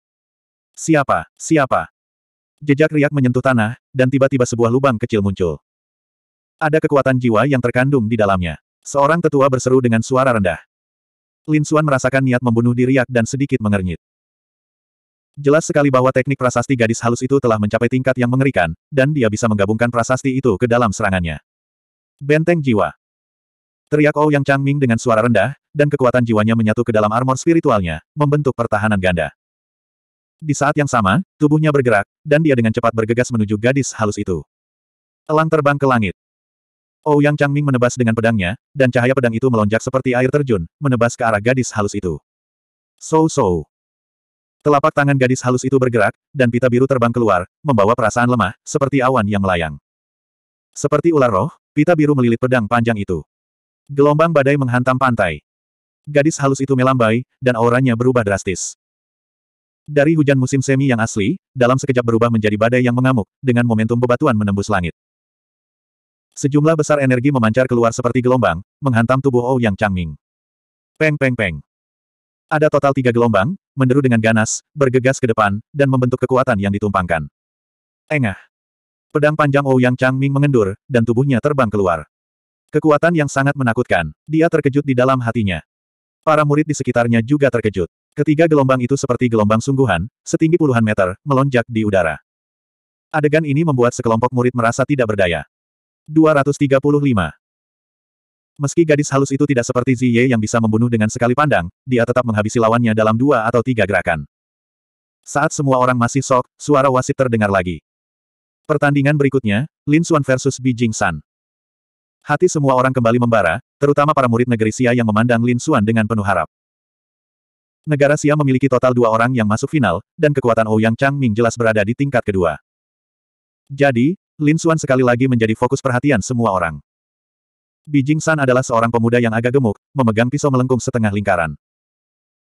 Siapa, siapa, Jejak riak menyentuh tanah, dan tiba-tiba sebuah lubang kecil muncul. Ada kekuatan jiwa yang terkandung di dalamnya. Seorang tetua berseru dengan suara rendah. Lin Xuan merasakan niat membunuh di riak dan sedikit mengernyit. Jelas sekali bahwa teknik prasasti gadis halus itu telah mencapai tingkat yang mengerikan, dan dia bisa menggabungkan prasasti itu ke dalam serangannya. Benteng Jiwa Teriak Ouyang oh Yang Changming dengan suara rendah, dan kekuatan jiwanya menyatu ke dalam armor spiritualnya, membentuk pertahanan ganda. Di saat yang sama, tubuhnya bergerak, dan dia dengan cepat bergegas menuju gadis halus itu. Elang terbang ke langit. Ouyang oh, Changming menebas dengan pedangnya, dan cahaya pedang itu melonjak seperti air terjun, menebas ke arah gadis halus itu. So-so. Telapak tangan gadis halus itu bergerak, dan pita biru terbang keluar, membawa perasaan lemah, seperti awan yang melayang. Seperti ular roh, pita biru melilit pedang panjang itu. Gelombang badai menghantam pantai. Gadis halus itu melambai, dan auranya berubah drastis. Dari hujan musim semi yang asli, dalam sekejap berubah menjadi badai yang mengamuk, dengan momentum bebatuan menembus langit. Sejumlah besar energi memancar keluar seperti gelombang, menghantam tubuh Ou Yang Changming. Peng peng peng. Ada total tiga gelombang, menderu dengan ganas, bergegas ke depan, dan membentuk kekuatan yang ditumpangkan. Engah. Pedang panjang Ou Yang Changming mengendur, dan tubuhnya terbang keluar. Kekuatan yang sangat menakutkan, dia terkejut di dalam hatinya. Para murid di sekitarnya juga terkejut. Ketiga gelombang itu seperti gelombang sungguhan, setinggi puluhan meter, melonjak di udara. Adegan ini membuat sekelompok murid merasa tidak berdaya. 235. Meski gadis halus itu tidak seperti Ziye yang bisa membunuh dengan sekali pandang, dia tetap menghabisi lawannya dalam dua atau tiga gerakan. Saat semua orang masih sok, suara wasit terdengar lagi. Pertandingan berikutnya, Lin Xuan versus Beijing San. Hati semua orang kembali membara, terutama para murid negeri Xia yang memandang Lin Xuan dengan penuh harap. Negara Xia memiliki total dua orang yang masuk final, dan kekuatan Ouyang Ming jelas berada di tingkat kedua. Jadi, Lin Xuan sekali lagi menjadi fokus perhatian semua orang. Bijing San adalah seorang pemuda yang agak gemuk, memegang pisau melengkung setengah lingkaran.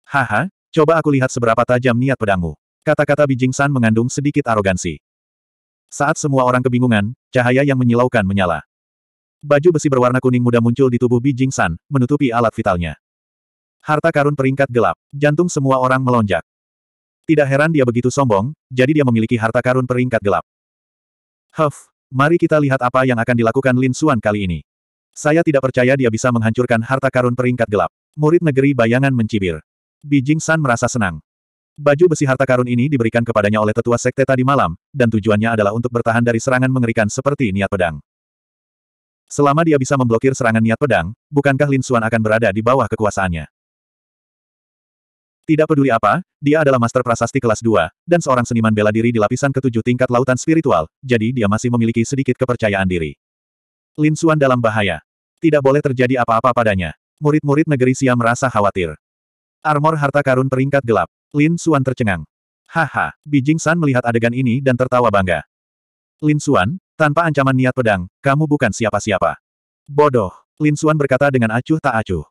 Haha, coba aku lihat seberapa tajam niat pedangmu. Kata-kata Bijing San mengandung sedikit arogansi. Saat semua orang kebingungan, cahaya yang menyilaukan menyala. Baju besi berwarna kuning muda muncul di tubuh Bijing San, menutupi alat vitalnya. Harta karun peringkat gelap, jantung semua orang melonjak. Tidak heran dia begitu sombong, jadi dia memiliki harta karun peringkat gelap. Huff, mari kita lihat apa yang akan dilakukan Lin Xuan kali ini. Saya tidak percaya dia bisa menghancurkan harta karun peringkat gelap. Murid negeri bayangan mencibir. Bijing San merasa senang. Baju besi harta karun ini diberikan kepadanya oleh tetua sekte tadi malam, dan tujuannya adalah untuk bertahan dari serangan mengerikan seperti niat pedang. Selama dia bisa memblokir serangan niat pedang, bukankah Lin Xuan akan berada di bawah kekuasaannya? Tidak peduli apa, dia adalah master prasasti kelas 2, dan seorang seniman bela diri di lapisan ketujuh tingkat lautan spiritual, jadi dia masih memiliki sedikit kepercayaan diri. Lin Xuan dalam bahaya. Tidak boleh terjadi apa-apa padanya. Murid-murid negeri Sia merasa khawatir. Armor harta karun peringkat gelap. Lin Xuan tercengang. Haha, Bijing San melihat adegan ini dan tertawa bangga. Lin Xuan, tanpa ancaman niat pedang, kamu bukan siapa-siapa. Bodoh, Lin Xuan berkata dengan acuh tak acuh.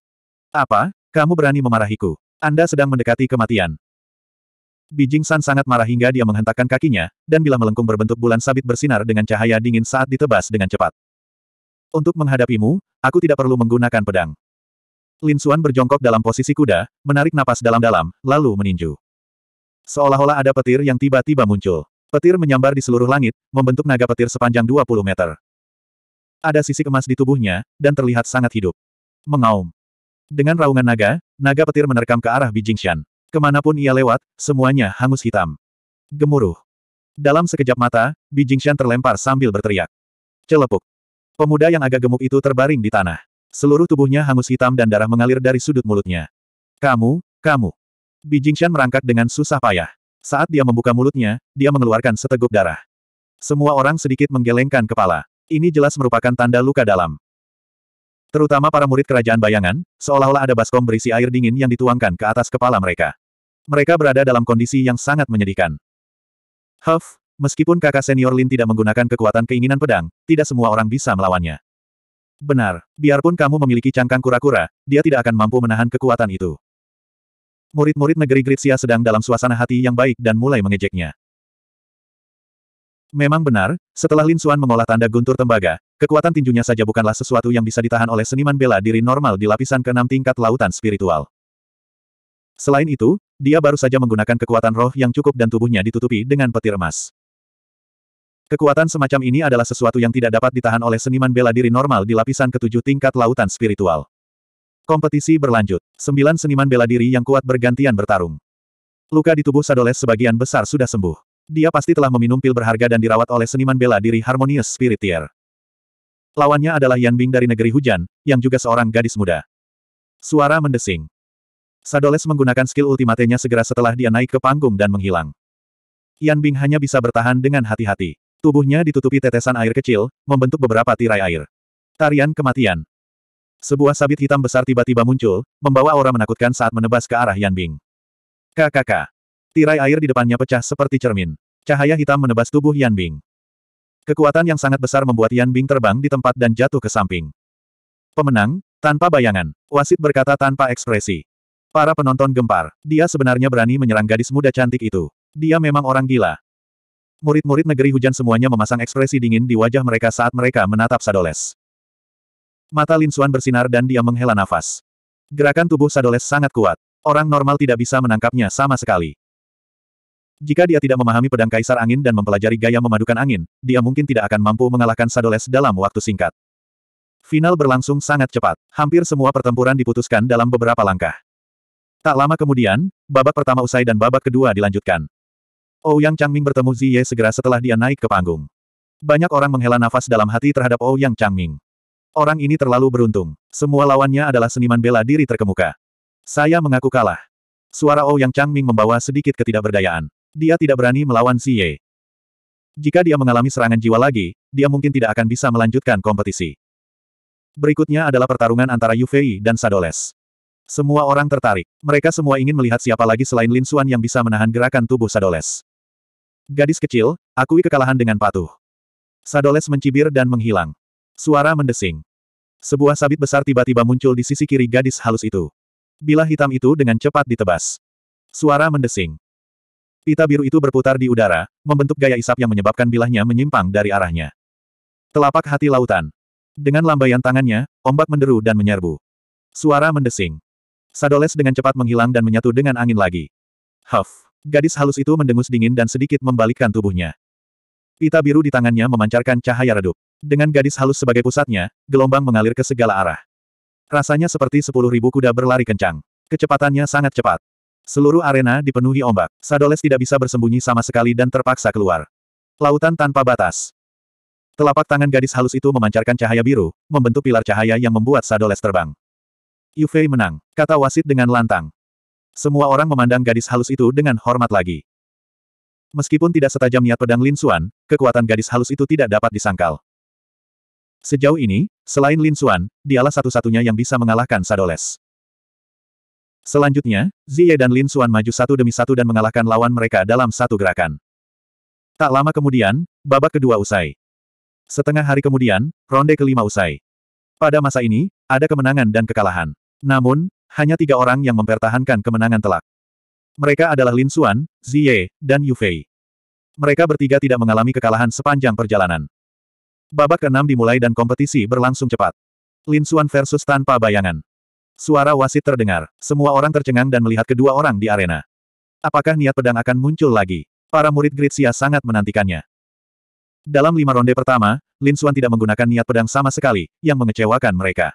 Apa, kamu berani memarahiku? Anda sedang mendekati kematian. Bijing San sangat marah hingga dia menghentakkan kakinya, dan bila melengkung berbentuk bulan sabit bersinar dengan cahaya dingin saat ditebas dengan cepat. Untuk menghadapimu, aku tidak perlu menggunakan pedang. Lin Xuan berjongkok dalam posisi kuda, menarik napas dalam-dalam, lalu meninju. Seolah-olah ada petir yang tiba-tiba muncul. Petir menyambar di seluruh langit, membentuk naga petir sepanjang 20 meter. Ada sisik emas di tubuhnya, dan terlihat sangat hidup. Mengaum. Dengan raungan naga, naga petir menerkam ke arah Bijingshan. Kemanapun ia lewat, semuanya hangus hitam. Gemuruh. Dalam sekejap mata, Bijingshan terlempar sambil berteriak. Celepuk. Pemuda yang agak gemuk itu terbaring di tanah. Seluruh tubuhnya hangus hitam dan darah mengalir dari sudut mulutnya. Kamu, kamu. Bijingshan merangkak dengan susah payah. Saat dia membuka mulutnya, dia mengeluarkan seteguk darah. Semua orang sedikit menggelengkan kepala. Ini jelas merupakan tanda luka dalam. Terutama para murid kerajaan bayangan, seolah-olah ada baskom berisi air dingin yang dituangkan ke atas kepala mereka. Mereka berada dalam kondisi yang sangat menyedihkan. Huff, meskipun kakak senior Lin tidak menggunakan kekuatan keinginan pedang, tidak semua orang bisa melawannya. Benar, biarpun kamu memiliki cangkang kura-kura, dia tidak akan mampu menahan kekuatan itu. Murid-murid negeri Gritsia sedang dalam suasana hati yang baik dan mulai mengejeknya. Memang benar, setelah Lin Xuan mengolah tanda guntur tembaga, kekuatan tinjunya saja bukanlah sesuatu yang bisa ditahan oleh seniman bela diri normal di lapisan keenam tingkat lautan spiritual. Selain itu, dia baru saja menggunakan kekuatan roh yang cukup dan tubuhnya ditutupi dengan petir emas. Kekuatan semacam ini adalah sesuatu yang tidak dapat ditahan oleh seniman bela diri normal di lapisan ketujuh tingkat lautan spiritual. Kompetisi berlanjut. Sembilan seniman bela diri yang kuat bergantian bertarung. Luka di tubuh Sadoles sebagian besar sudah sembuh. Dia pasti telah meminum pil berharga dan dirawat oleh seniman bela diri Harmonious Spiritier. Lawannya adalah Yan Bing dari negeri hujan, yang juga seorang gadis muda. Suara mendesing. Sadoles menggunakan skill ultimatenya segera setelah dia naik ke panggung dan menghilang. Yan Bing hanya bisa bertahan dengan hati-hati. Tubuhnya ditutupi tetesan air kecil, membentuk beberapa tirai air. Tarian kematian. Sebuah sabit hitam besar tiba-tiba muncul, membawa aura menakutkan saat menebas ke arah Yan Bing. KKK. Tirai air di depannya pecah seperti cermin. Cahaya hitam menebas tubuh Yan Bing. Kekuatan yang sangat besar membuat Yan Bing terbang di tempat dan jatuh ke samping. Pemenang, tanpa bayangan. Wasit berkata tanpa ekspresi. Para penonton gempar. Dia sebenarnya berani menyerang gadis muda cantik itu. Dia memang orang gila. Murid-murid negeri hujan semuanya memasang ekspresi dingin di wajah mereka saat mereka menatap Sadoles. Mata Lin Xuan bersinar dan dia menghela nafas. Gerakan tubuh Sadoles sangat kuat. Orang normal tidak bisa menangkapnya sama sekali. Jika dia tidak memahami pedang kaisar angin dan mempelajari gaya memadukan angin, dia mungkin tidak akan mampu mengalahkan Sadoles dalam waktu singkat. Final berlangsung sangat cepat. Hampir semua pertempuran diputuskan dalam beberapa langkah. Tak lama kemudian, babak pertama usai dan babak kedua dilanjutkan. Ouyang oh Changming bertemu Ziye segera setelah dia naik ke panggung. Banyak orang menghela nafas dalam hati terhadap Ouyang oh Changming. Orang ini terlalu beruntung. Semua lawannya adalah seniman bela diri terkemuka. Saya mengaku kalah. Suara Ouyang oh Changming membawa sedikit ketidakberdayaan. Dia tidak berani melawan Ye. Jika dia mengalami serangan jiwa lagi, dia mungkin tidak akan bisa melanjutkan kompetisi. Berikutnya adalah pertarungan antara Yufei dan Sadoles. Semua orang tertarik. Mereka semua ingin melihat siapa lagi selain Lin Xuan yang bisa menahan gerakan tubuh Sadoles. Gadis kecil, akui kekalahan dengan patuh. Sadoles mencibir dan menghilang. Suara mendesing. Sebuah sabit besar tiba-tiba muncul di sisi kiri gadis halus itu. Bila hitam itu dengan cepat ditebas. Suara mendesing. Pita biru itu berputar di udara, membentuk gaya isap yang menyebabkan bilahnya menyimpang dari arahnya. Telapak hati lautan. Dengan lambaian tangannya, ombak menderu dan menyerbu. Suara mendesing. Sadoles dengan cepat menghilang dan menyatu dengan angin lagi. Huff. Gadis halus itu mendengus dingin dan sedikit membalikkan tubuhnya. Pita biru di tangannya memancarkan cahaya redup. Dengan gadis halus sebagai pusatnya, gelombang mengalir ke segala arah. Rasanya seperti sepuluh ribu kuda berlari kencang. Kecepatannya sangat cepat. Seluruh arena dipenuhi ombak. Sadoles tidak bisa bersembunyi sama sekali dan terpaksa keluar. Lautan tanpa batas. Telapak tangan gadis halus itu memancarkan cahaya biru, membentuk pilar cahaya yang membuat Sadoles terbang. Yufei menang, kata wasit dengan lantang. Semua orang memandang gadis halus itu dengan hormat lagi. Meskipun tidak setajam niat pedang Lin Xuan, kekuatan gadis halus itu tidak dapat disangkal. Sejauh ini, selain Lin Xuan, dialah satu-satunya yang bisa mengalahkan Sadoles. Selanjutnya, Ziye dan Lin Suan maju satu demi satu dan mengalahkan lawan mereka dalam satu gerakan. Tak lama kemudian, babak kedua usai. Setengah hari kemudian, ronde kelima usai. Pada masa ini, ada kemenangan dan kekalahan. Namun, hanya tiga orang yang mempertahankan kemenangan telak. Mereka adalah Lin Suan, Ziye, dan Yu Fei. Mereka bertiga tidak mengalami kekalahan sepanjang perjalanan. Babak keenam dimulai dan kompetisi berlangsung cepat. Lin Suan versus tanpa bayangan. Suara wasit terdengar. Semua orang tercengang dan melihat kedua orang di arena. Apakah niat pedang akan muncul lagi? Para murid Gritsia sangat menantikannya. Dalam lima ronde pertama, Lin Suan tidak menggunakan niat pedang sama sekali, yang mengecewakan mereka.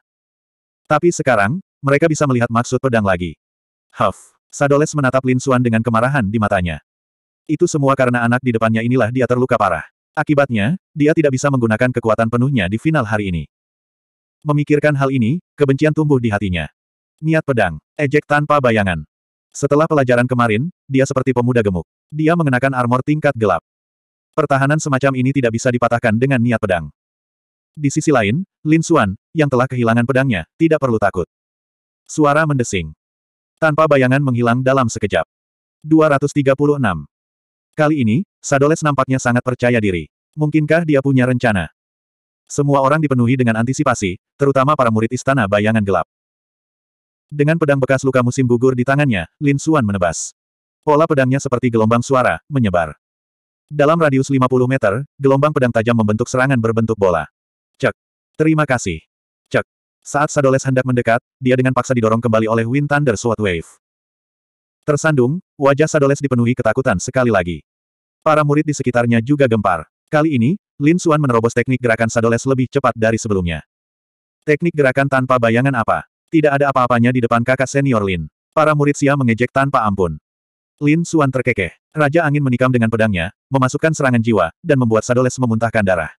Tapi sekarang, mereka bisa melihat maksud pedang lagi. Huff! Sadoles menatap Lin Suan dengan kemarahan di matanya. Itu semua karena anak di depannya inilah dia terluka parah. Akibatnya, dia tidak bisa menggunakan kekuatan penuhnya di final hari ini. Memikirkan hal ini, kebencian tumbuh di hatinya. Niat pedang. Ejek tanpa bayangan. Setelah pelajaran kemarin, dia seperti pemuda gemuk. Dia mengenakan armor tingkat gelap. Pertahanan semacam ini tidak bisa dipatahkan dengan niat pedang. Di sisi lain, Lin Xuan, yang telah kehilangan pedangnya, tidak perlu takut. Suara mendesing. Tanpa bayangan menghilang dalam sekejap. 236. Kali ini, Sadoles nampaknya sangat percaya diri. Mungkinkah dia punya rencana? Semua orang dipenuhi dengan antisipasi, terutama para murid istana bayangan gelap. Dengan pedang bekas luka musim gugur di tangannya, Lin Xuan menebas. Pola pedangnya seperti gelombang suara, menyebar. Dalam radius 50 meter, gelombang pedang tajam membentuk serangan berbentuk bola. Cek. Terima kasih. Cek. Saat Sadoles hendak mendekat, dia dengan paksa didorong kembali oleh Wind Thunder Sword Wave. Tersandung, wajah Sadoles dipenuhi ketakutan sekali lagi. Para murid di sekitarnya juga gempar. Kali ini, Lin Xuan menerobos teknik gerakan Sadoles lebih cepat dari sebelumnya. Teknik gerakan tanpa bayangan apa? Tidak ada apa-apanya di depan kakak senior Lin. Para murid Xia mengejek tanpa ampun. Lin Suan terkekeh. Raja angin menikam dengan pedangnya, memasukkan serangan jiwa, dan membuat Sadoles memuntahkan darah.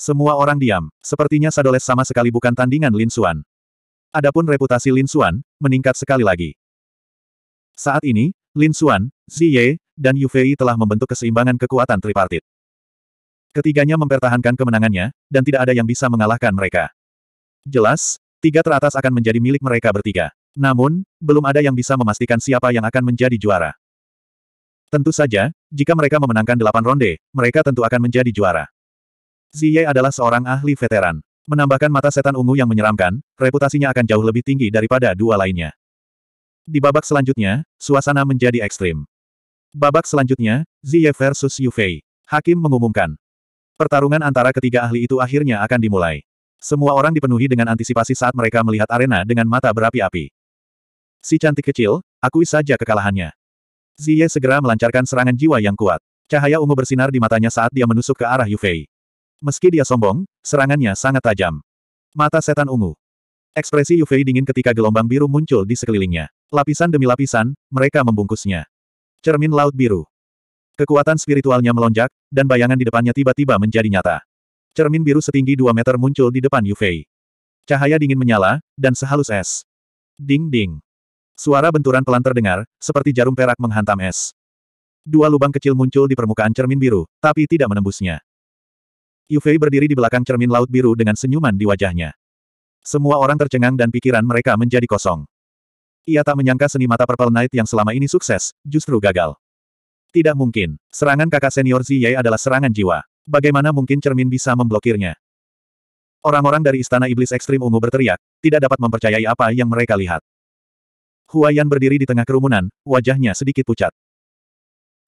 Semua orang diam, sepertinya Sadoles sama sekali bukan tandingan Lin Suan. Adapun reputasi Lin Suan, meningkat sekali lagi. Saat ini, Lin Suan, Ziye, dan Yu Fei telah membentuk keseimbangan kekuatan tripartit. Ketiganya mempertahankan kemenangannya, dan tidak ada yang bisa mengalahkan mereka. Jelas, Tiga teratas akan menjadi milik mereka bertiga. Namun, belum ada yang bisa memastikan siapa yang akan menjadi juara. Tentu saja, jika mereka memenangkan delapan ronde, mereka tentu akan menjadi juara. Ziye adalah seorang ahli veteran. Menambahkan mata setan ungu yang menyeramkan, reputasinya akan jauh lebih tinggi daripada dua lainnya. Di babak selanjutnya, suasana menjadi ekstrim. Babak selanjutnya, Ziye versus Yufei. Hakim mengumumkan. Pertarungan antara ketiga ahli itu akhirnya akan dimulai. Semua orang dipenuhi dengan antisipasi saat mereka melihat arena dengan mata berapi-api. Si cantik kecil, akui saja kekalahannya. Ziye segera melancarkan serangan jiwa yang kuat. Cahaya ungu bersinar di matanya saat dia menusuk ke arah Yufei. Meski dia sombong, serangannya sangat tajam. Mata setan ungu. Ekspresi Yufei dingin ketika gelombang biru muncul di sekelilingnya. Lapisan demi lapisan, mereka membungkusnya. Cermin laut biru. Kekuatan spiritualnya melonjak, dan bayangan di depannya tiba-tiba menjadi nyata. Cermin biru setinggi 2 meter muncul di depan Yu Cahaya dingin menyala, dan sehalus es. Ding-ding. Suara benturan pelan terdengar, seperti jarum perak menghantam es. Dua lubang kecil muncul di permukaan cermin biru, tapi tidak menembusnya. Yu berdiri di belakang cermin laut biru dengan senyuman di wajahnya. Semua orang tercengang dan pikiran mereka menjadi kosong. Ia tak menyangka seni mata Purple Knight yang selama ini sukses, justru gagal. Tidak mungkin. Serangan kakak senior Zi adalah serangan jiwa. Bagaimana mungkin cermin bisa memblokirnya? Orang-orang dari Istana Iblis Ekstrim Ungu berteriak, tidak dapat mempercayai apa yang mereka lihat. Huayan berdiri di tengah kerumunan, wajahnya sedikit pucat.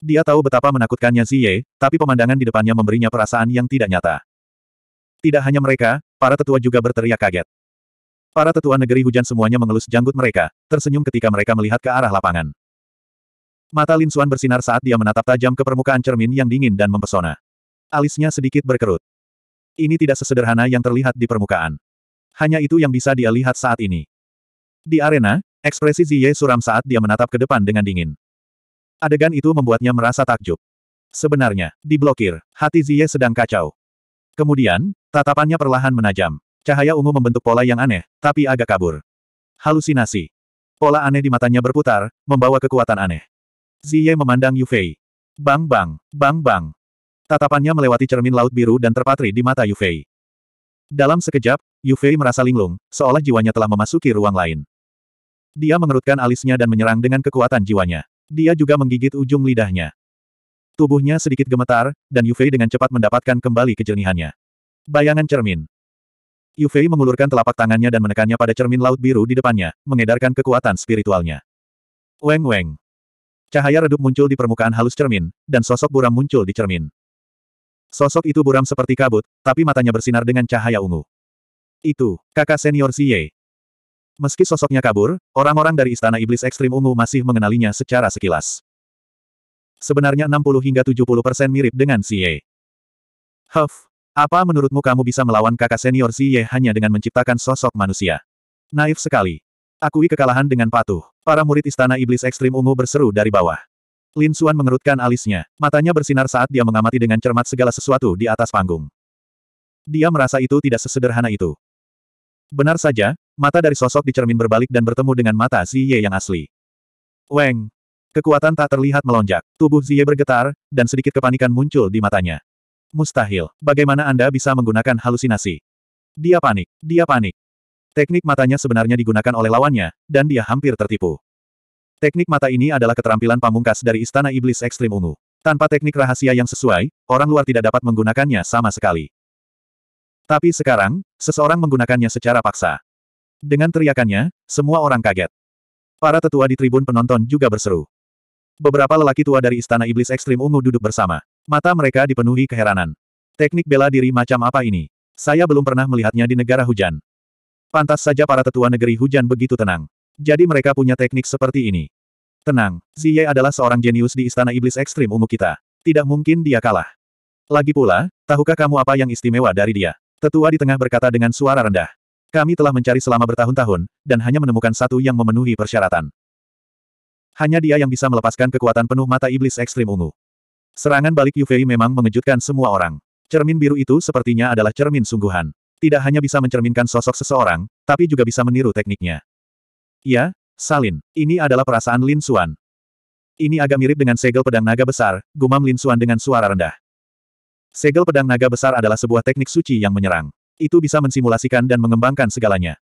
Dia tahu betapa menakutkannya Ziye, tapi pemandangan di depannya memberinya perasaan yang tidak nyata. Tidak hanya mereka, para tetua juga berteriak kaget. Para tetua negeri hujan semuanya mengelus janggut mereka, tersenyum ketika mereka melihat ke arah lapangan. Mata Lin Xuan bersinar saat dia menatap tajam ke permukaan cermin yang dingin dan mempesona. Alisnya sedikit berkerut. Ini tidak sesederhana yang terlihat di permukaan. Hanya itu yang bisa dia lihat saat ini. Di arena, ekspresi Ziye suram saat dia menatap ke depan dengan dingin. Adegan itu membuatnya merasa takjub. Sebenarnya, diblokir, hati Ziye sedang kacau. Kemudian, tatapannya perlahan menajam. Cahaya ungu membentuk pola yang aneh, tapi agak kabur. Halusinasi. Pola aneh di matanya berputar, membawa kekuatan aneh. Ziye memandang Yufei. Bang bang, bang bang. Tatapannya melewati cermin laut biru dan terpatri di mata Yufei. Dalam sekejap, Yufei merasa linglung, seolah jiwanya telah memasuki ruang lain. Dia mengerutkan alisnya dan menyerang dengan kekuatan jiwanya. Dia juga menggigit ujung lidahnya. Tubuhnya sedikit gemetar, dan Yufei dengan cepat mendapatkan kembali kejernihannya. Bayangan cermin. Yufei mengulurkan telapak tangannya dan menekannya pada cermin laut biru di depannya, mengedarkan kekuatan spiritualnya. Weng-weng. Cahaya redup muncul di permukaan halus cermin, dan sosok buram muncul di cermin. Sosok itu buram seperti kabut, tapi matanya bersinar dengan cahaya ungu. Itu, kakak senior Xie. Meski sosoknya kabur, orang-orang dari Istana Iblis Ekstrim Ungu masih mengenalinya secara sekilas. Sebenarnya 60 hingga 70 persen mirip dengan Xie. Huff, apa menurutmu kamu bisa melawan kakak senior Xie hanya dengan menciptakan sosok manusia? Naif sekali. Akui kekalahan dengan patuh. Para murid Istana Iblis Ekstrim Ungu berseru dari bawah. Lin Suan mengerutkan alisnya, matanya bersinar saat dia mengamati dengan cermat segala sesuatu di atas panggung. Dia merasa itu tidak sesederhana itu. Benar saja, mata dari sosok di cermin berbalik dan bertemu dengan mata Ziye yang asli. Weng! Kekuatan tak terlihat melonjak, tubuh Ziye bergetar, dan sedikit kepanikan muncul di matanya. Mustahil, bagaimana Anda bisa menggunakan halusinasi? Dia panik, dia panik. Teknik matanya sebenarnya digunakan oleh lawannya, dan dia hampir tertipu. Teknik mata ini adalah keterampilan pamungkas dari Istana Iblis Ekstrim Ungu. Tanpa teknik rahasia yang sesuai, orang luar tidak dapat menggunakannya sama sekali. Tapi sekarang, seseorang menggunakannya secara paksa. Dengan teriakannya, semua orang kaget. Para tetua di tribun penonton juga berseru. Beberapa lelaki tua dari Istana Iblis Ekstrim Ungu duduk bersama. Mata mereka dipenuhi keheranan. Teknik bela diri macam apa ini? Saya belum pernah melihatnya di negara hujan. Pantas saja para tetua negeri hujan begitu tenang. Jadi mereka punya teknik seperti ini. Tenang, Ziye adalah seorang jenius di Istana Iblis Ekstrim Ungu kita. Tidak mungkin dia kalah. Lagi pula, tahukah kamu apa yang istimewa dari dia? Tetua di tengah berkata dengan suara rendah. Kami telah mencari selama bertahun-tahun, dan hanya menemukan satu yang memenuhi persyaratan. Hanya dia yang bisa melepaskan kekuatan penuh mata iblis ekstrim ungu. Serangan balik Yufei memang mengejutkan semua orang. Cermin biru itu sepertinya adalah cermin sungguhan. Tidak hanya bisa mencerminkan sosok seseorang, tapi juga bisa meniru tekniknya. Ya, Salin, ini adalah perasaan Lin Xuan. Ini agak mirip dengan segel pedang naga besar, gumam Lin Xuan dengan suara rendah. Segel pedang naga besar adalah sebuah teknik suci yang menyerang. Itu bisa mensimulasikan dan mengembangkan segalanya.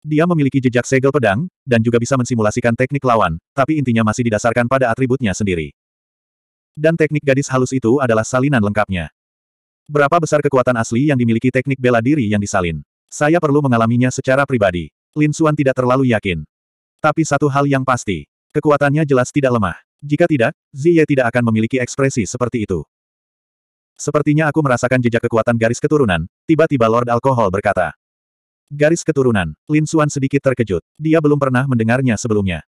Dia memiliki jejak segel pedang, dan juga bisa mensimulasikan teknik lawan, tapi intinya masih didasarkan pada atributnya sendiri. Dan teknik gadis halus itu adalah salinan lengkapnya. Berapa besar kekuatan asli yang dimiliki teknik bela diri yang disalin? Saya perlu mengalaminya secara pribadi. Lin Suan tidak terlalu yakin. Tapi satu hal yang pasti, kekuatannya jelas tidak lemah. Jika tidak, Ziye tidak akan memiliki ekspresi seperti itu. Sepertinya aku merasakan jejak kekuatan garis keturunan, tiba-tiba Lord Alkohol berkata. Garis keturunan, Lin Suan sedikit terkejut, dia belum pernah mendengarnya sebelumnya.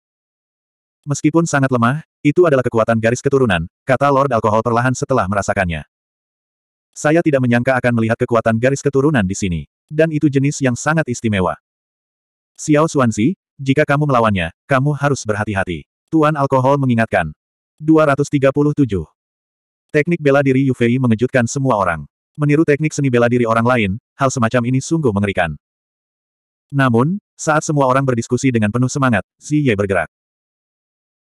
Meskipun sangat lemah, itu adalah kekuatan garis keturunan, kata Lord Alkohol perlahan setelah merasakannya. Saya tidak menyangka akan melihat kekuatan garis keturunan di sini. Dan itu jenis yang sangat istimewa. Xiao Xuanzi, jika kamu melawannya, kamu harus berhati-hati. Tuan Alkohol mengingatkan. 237. Teknik bela diri Yufei Fei mengejutkan semua orang. Meniru teknik seni bela diri orang lain, hal semacam ini sungguh mengerikan. Namun, saat semua orang berdiskusi dengan penuh semangat, Xi Ye bergerak.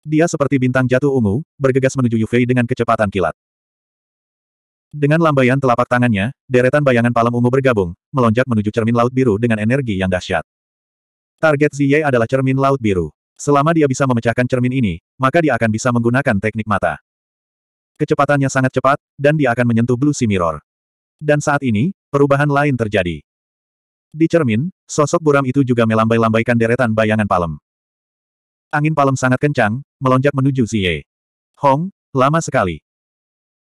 Dia seperti bintang jatuh ungu, bergegas menuju Yufei Fei dengan kecepatan kilat. Dengan lambaian telapak tangannya, deretan bayangan palem ungu bergabung, melonjak menuju cermin laut biru dengan energi yang dahsyat. Target Ziye adalah cermin laut biru. Selama dia bisa memecahkan cermin ini, maka dia akan bisa menggunakan teknik mata. Kecepatannya sangat cepat, dan dia akan menyentuh Blue Sea Mirror. Dan saat ini, perubahan lain terjadi. Di cermin, sosok buram itu juga melambai-lambaikan deretan bayangan palem. Angin palem sangat kencang, melonjak menuju Ziye. Hong, lama sekali.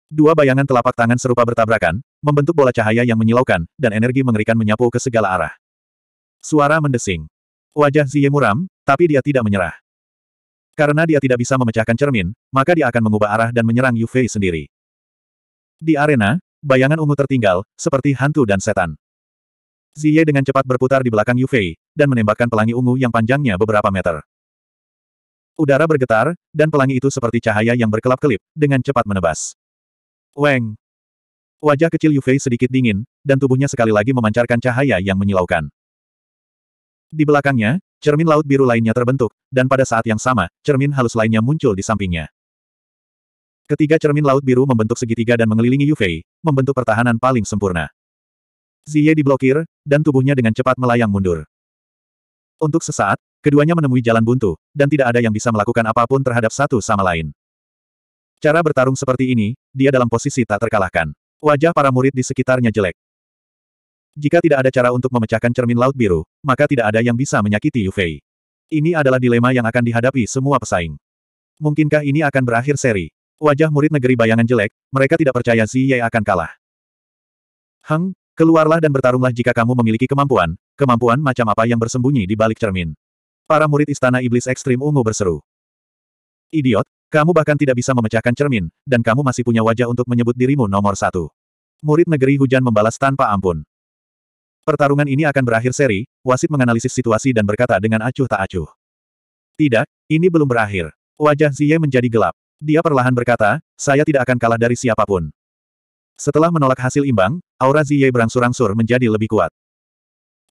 Dua bayangan telapak tangan serupa bertabrakan, membentuk bola cahaya yang menyilaukan, dan energi mengerikan menyapu ke segala arah. Suara mendesing wajah Ziye muram, tapi dia tidak menyerah. Karena dia tidak bisa memecahkan cermin, maka dia akan mengubah arah dan menyerang Yufei sendiri. Di arena, bayangan ungu tertinggal, seperti hantu dan setan. Ziye dengan cepat berputar di belakang Yufei, dan menembakkan pelangi ungu yang panjangnya beberapa meter. Udara bergetar, dan pelangi itu seperti cahaya yang berkelap-kelip, dengan cepat menebas. Weng! Wajah kecil Yufei sedikit dingin, dan tubuhnya sekali lagi memancarkan cahaya yang menyilaukan. Di belakangnya, cermin laut biru lainnya terbentuk, dan pada saat yang sama, cermin halus lainnya muncul di sampingnya. Ketiga cermin laut biru membentuk segitiga dan mengelilingi Yufei, membentuk pertahanan paling sempurna. Ziye diblokir, dan tubuhnya dengan cepat melayang mundur. Untuk sesaat, keduanya menemui jalan buntu, dan tidak ada yang bisa melakukan apapun terhadap satu sama lain. Cara bertarung seperti ini, dia dalam posisi tak terkalahkan. Wajah para murid di sekitarnya jelek. Jika tidak ada cara untuk memecahkan cermin laut biru, maka tidak ada yang bisa menyakiti Yufei. Ini adalah dilema yang akan dihadapi semua pesaing. Mungkinkah ini akan berakhir seri? Wajah murid negeri bayangan jelek, mereka tidak percaya si akan kalah. Hang, keluarlah dan bertarunglah jika kamu memiliki kemampuan, kemampuan macam apa yang bersembunyi di balik cermin. Para murid istana iblis ekstrim ungu berseru. Idiot, kamu bahkan tidak bisa memecahkan cermin, dan kamu masih punya wajah untuk menyebut dirimu nomor satu. Murid negeri hujan membalas tanpa ampun. Pertarungan ini akan berakhir seri, wasit menganalisis situasi dan berkata dengan acuh tak acuh. Tidak, ini belum berakhir. Wajah Ziye menjadi gelap. Dia perlahan berkata, saya tidak akan kalah dari siapapun. Setelah menolak hasil imbang, aura Ziye berangsur-angsur menjadi lebih kuat.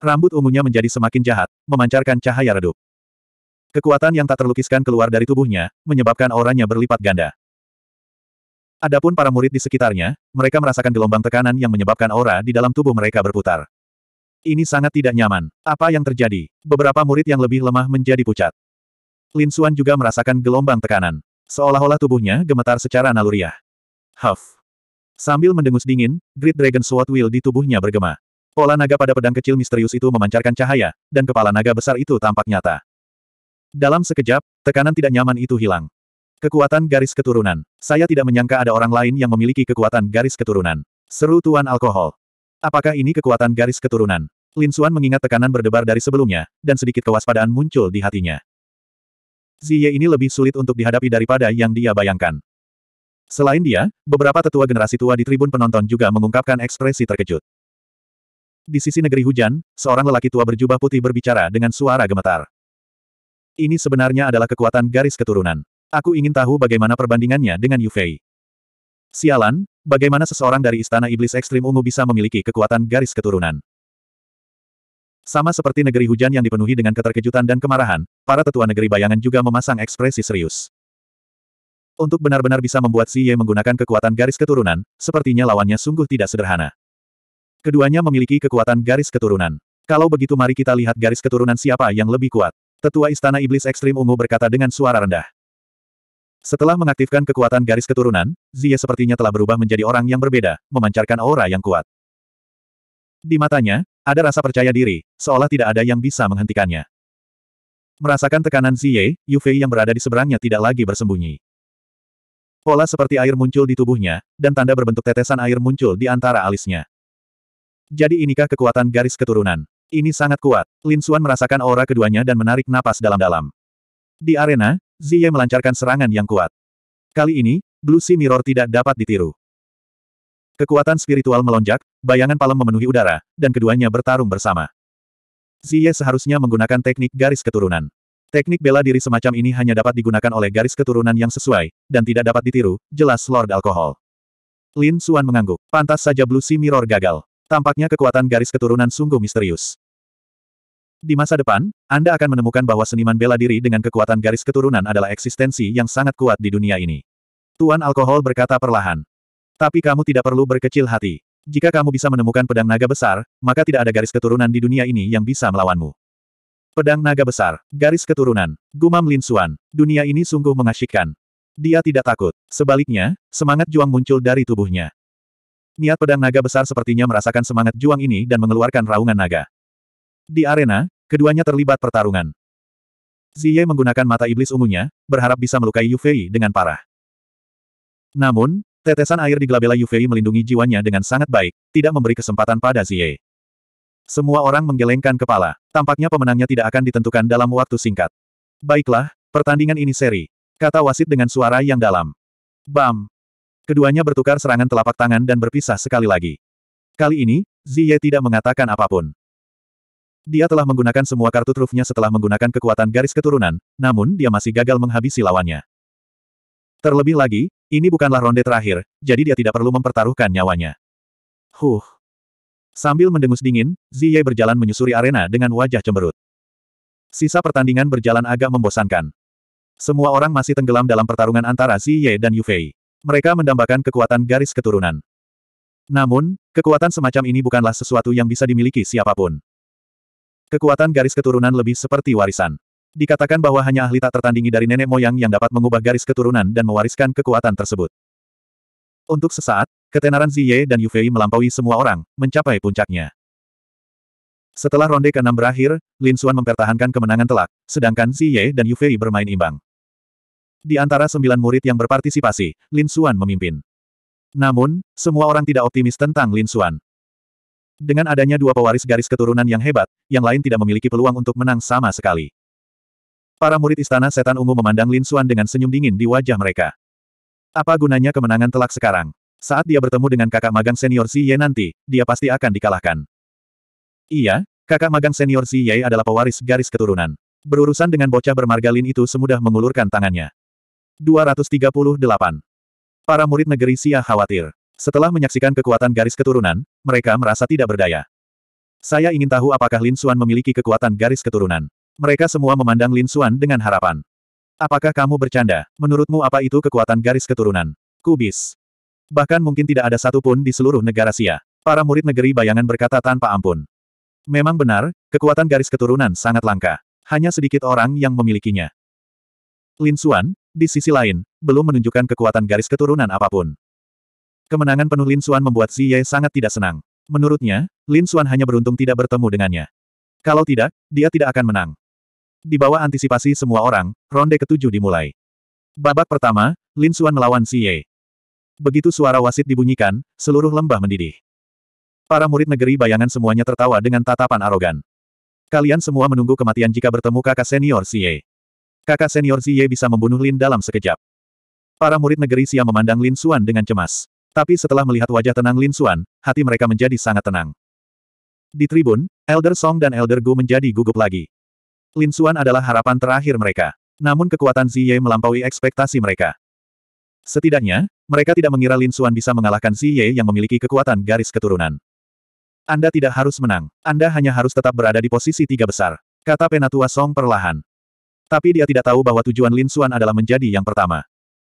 Rambut ungunya menjadi semakin jahat, memancarkan cahaya redup. Kekuatan yang tak terlukiskan keluar dari tubuhnya, menyebabkan auranya berlipat ganda. Adapun para murid di sekitarnya, mereka merasakan gelombang tekanan yang menyebabkan aura di dalam tubuh mereka berputar. Ini sangat tidak nyaman. Apa yang terjadi? Beberapa murid yang lebih lemah menjadi pucat. Lin Suan juga merasakan gelombang tekanan. Seolah-olah tubuhnya gemetar secara naluriah. Huff. Sambil mendengus dingin, Great Dragon Sword Will di tubuhnya bergema. Pola naga pada pedang kecil misterius itu memancarkan cahaya, dan kepala naga besar itu tampak nyata. Dalam sekejap, tekanan tidak nyaman itu hilang. Kekuatan garis keturunan. Saya tidak menyangka ada orang lain yang memiliki kekuatan garis keturunan. Seru Tuan Alkohol. Apakah ini kekuatan garis keturunan? Lin Xuan mengingat tekanan berdebar dari sebelumnya, dan sedikit kewaspadaan muncul di hatinya. Ziye ini lebih sulit untuk dihadapi daripada yang dia bayangkan. Selain dia, beberapa tetua generasi tua di tribun penonton juga mengungkapkan ekspresi terkejut. Di sisi negeri hujan, seorang lelaki tua berjubah putih berbicara dengan suara gemetar. Ini sebenarnya adalah kekuatan garis keturunan. Aku ingin tahu bagaimana perbandingannya dengan Yufei. Sialan, bagaimana seseorang dari Istana Iblis Ekstrim Ungu bisa memiliki kekuatan garis keturunan? Sama seperti negeri hujan yang dipenuhi dengan keterkejutan dan kemarahan, para tetua negeri bayangan juga memasang ekspresi serius. Untuk benar-benar bisa membuat Xie menggunakan kekuatan garis keturunan, sepertinya lawannya sungguh tidak sederhana. Keduanya memiliki kekuatan garis keturunan. Kalau begitu mari kita lihat garis keturunan siapa yang lebih kuat. Tetua Istana Iblis Ekstrim Ungu berkata dengan suara rendah. Setelah mengaktifkan kekuatan garis keturunan, Xie sepertinya telah berubah menjadi orang yang berbeda, memancarkan aura yang kuat. Di matanya, ada rasa percaya diri, seolah tidak ada yang bisa menghentikannya. Merasakan tekanan Ziye, Yu Fei yang berada di seberangnya tidak lagi bersembunyi. Pola seperti air muncul di tubuhnya, dan tanda berbentuk tetesan air muncul di antara alisnya. Jadi inikah kekuatan garis keturunan? Ini sangat kuat. Lin Xuan merasakan aura keduanya dan menarik napas dalam-dalam. Di arena, Ziye melancarkan serangan yang kuat. Kali ini, Blue Sea Mirror tidak dapat ditiru. Kekuatan spiritual melonjak, bayangan palem memenuhi udara, dan keduanya bertarung bersama. Ziye seharusnya menggunakan teknik garis keturunan. Teknik bela diri semacam ini hanya dapat digunakan oleh garis keturunan yang sesuai, dan tidak dapat ditiru, jelas Lord Alkohol. Lin Suan mengangguk. Pantas saja Blue Sea Mirror gagal. Tampaknya kekuatan garis keturunan sungguh misterius. Di masa depan, Anda akan menemukan bahwa seniman bela diri dengan kekuatan garis keturunan adalah eksistensi yang sangat kuat di dunia ini. Tuan Alkohol berkata perlahan. Tapi kamu tidak perlu berkecil hati. Jika kamu bisa menemukan pedang naga besar, maka tidak ada garis keturunan di dunia ini yang bisa melawanmu. Pedang naga besar, garis keturunan, gumam Lin Xuan, dunia ini sungguh mengasyikkan. Dia tidak takut. Sebaliknya, semangat juang muncul dari tubuhnya. Niat pedang naga besar sepertinya merasakan semangat juang ini dan mengeluarkan raungan naga. Di arena, keduanya terlibat pertarungan. Ziye menggunakan mata iblis ungunya, berharap bisa melukai Yufei dengan parah. Namun, Tetesan air di Glabella Yufei melindungi jiwanya dengan sangat baik, tidak memberi kesempatan pada Zie. Semua orang menggelengkan kepala. Tampaknya pemenangnya tidak akan ditentukan dalam waktu singkat. Baiklah, pertandingan ini seri. Kata wasit dengan suara yang dalam. Bam! Keduanya bertukar serangan telapak tangan dan berpisah sekali lagi. Kali ini, Zie tidak mengatakan apapun. Dia telah menggunakan semua kartu trufnya setelah menggunakan kekuatan garis keturunan, namun dia masih gagal menghabisi lawannya. Terlebih lagi, ini bukanlah ronde terakhir, jadi dia tidak perlu mempertaruhkan nyawanya. Huh. Sambil mendengus dingin, Ziye berjalan menyusuri arena dengan wajah cemberut. Sisa pertandingan berjalan agak membosankan. Semua orang masih tenggelam dalam pertarungan antara Ziye dan Yufei. Mereka mendambakan kekuatan garis keturunan. Namun, kekuatan semacam ini bukanlah sesuatu yang bisa dimiliki siapapun. Kekuatan garis keturunan lebih seperti warisan. Dikatakan bahwa hanya ahli tak tertandingi dari nenek moyang yang dapat mengubah garis keturunan dan mewariskan kekuatan tersebut. Untuk sesaat, ketenaran Ziye dan Yufei melampaui semua orang, mencapai puncaknya. Setelah ronde ke-6 berakhir, Lin Xuan mempertahankan kemenangan telak, sedangkan Ziye dan Yufei bermain imbang. Di antara sembilan murid yang berpartisipasi, Lin Xuan memimpin. Namun, semua orang tidak optimis tentang Lin Xuan. Dengan adanya dua pewaris garis keturunan yang hebat, yang lain tidak memiliki peluang untuk menang sama sekali. Para murid istana setan ungu memandang Lin Suan dengan senyum dingin di wajah mereka. Apa gunanya kemenangan telak sekarang? Saat dia bertemu dengan kakak magang senior Si Ye nanti, dia pasti akan dikalahkan. Iya, kakak magang senior Si Ye adalah pewaris garis keturunan. Berurusan dengan bocah bermarga Lin itu semudah mengulurkan tangannya. 238. Para murid negeri Xia khawatir. Setelah menyaksikan kekuatan garis keturunan, mereka merasa tidak berdaya. Saya ingin tahu apakah Lin Suan memiliki kekuatan garis keturunan. Mereka semua memandang Lin Xuan dengan harapan. Apakah kamu bercanda? Menurutmu apa itu kekuatan garis keturunan? Kubis. Bahkan mungkin tidak ada satupun di seluruh negara Sia. Para murid negeri bayangan berkata tanpa ampun. Memang benar, kekuatan garis keturunan sangat langka. Hanya sedikit orang yang memilikinya. Lin Xuan, di sisi lain, belum menunjukkan kekuatan garis keturunan apapun. Kemenangan penuh Lin Xuan membuat Xi Ye sangat tidak senang. Menurutnya, Lin Xuan hanya beruntung tidak bertemu dengannya. Kalau tidak, dia tidak akan menang. Di bawah antisipasi semua orang, ronde ketujuh dimulai. Babak pertama, Lin Xuan melawan Si Ye. Begitu suara wasit dibunyikan, seluruh lembah mendidih. Para murid negeri bayangan semuanya tertawa dengan tatapan arogan. Kalian semua menunggu kematian jika bertemu kakak senior Si Ye. Kakak senior Si Ye bisa membunuh Lin dalam sekejap. Para murid negeri Sia memandang Lin Xuan dengan cemas. Tapi setelah melihat wajah tenang Lin Xuan, hati mereka menjadi sangat tenang. Di tribun, Elder Song dan Elder Gu menjadi gugup lagi. Lin Xuan adalah harapan terakhir mereka. Namun kekuatan Ziye melampaui ekspektasi mereka. Setidaknya, mereka tidak mengira Lin Xuan bisa mengalahkan Ziye yang memiliki kekuatan garis keturunan. Anda tidak harus menang. Anda hanya harus tetap berada di posisi tiga besar. Kata Penatua Song perlahan. Tapi dia tidak tahu bahwa tujuan Lin Xuan adalah menjadi yang pertama.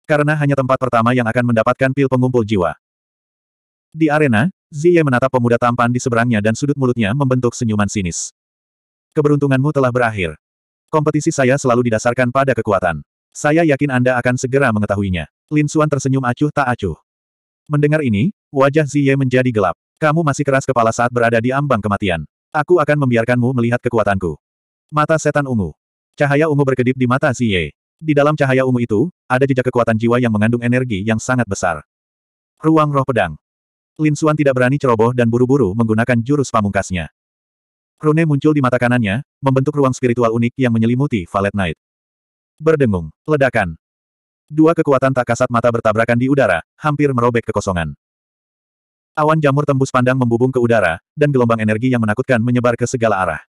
Karena hanya tempat pertama yang akan mendapatkan pil pengumpul jiwa. Di arena, Ziye menatap pemuda tampan di seberangnya dan sudut mulutnya membentuk senyuman sinis keberuntunganmu telah berakhir. Kompetisi saya selalu didasarkan pada kekuatan. Saya yakin Anda akan segera mengetahuinya. Lin Xuan tersenyum acuh tak acuh. Mendengar ini, wajah Ziye menjadi gelap. Kamu masih keras kepala saat berada di ambang kematian. Aku akan membiarkanmu melihat kekuatanku. Mata setan ungu. Cahaya ungu berkedip di mata Ziye. Di dalam cahaya ungu itu, ada jejak kekuatan jiwa yang mengandung energi yang sangat besar. Ruang roh pedang. Lin Xuan tidak berani ceroboh dan buru-buru menggunakan jurus pamungkasnya. Rune muncul di mata kanannya, membentuk ruang spiritual unik yang menyelimuti Valet Knight. Berdengung, ledakan. Dua kekuatan tak kasat mata bertabrakan di udara, hampir merobek kekosongan. Awan jamur tembus pandang membubung ke udara, dan gelombang energi yang menakutkan menyebar ke segala arah.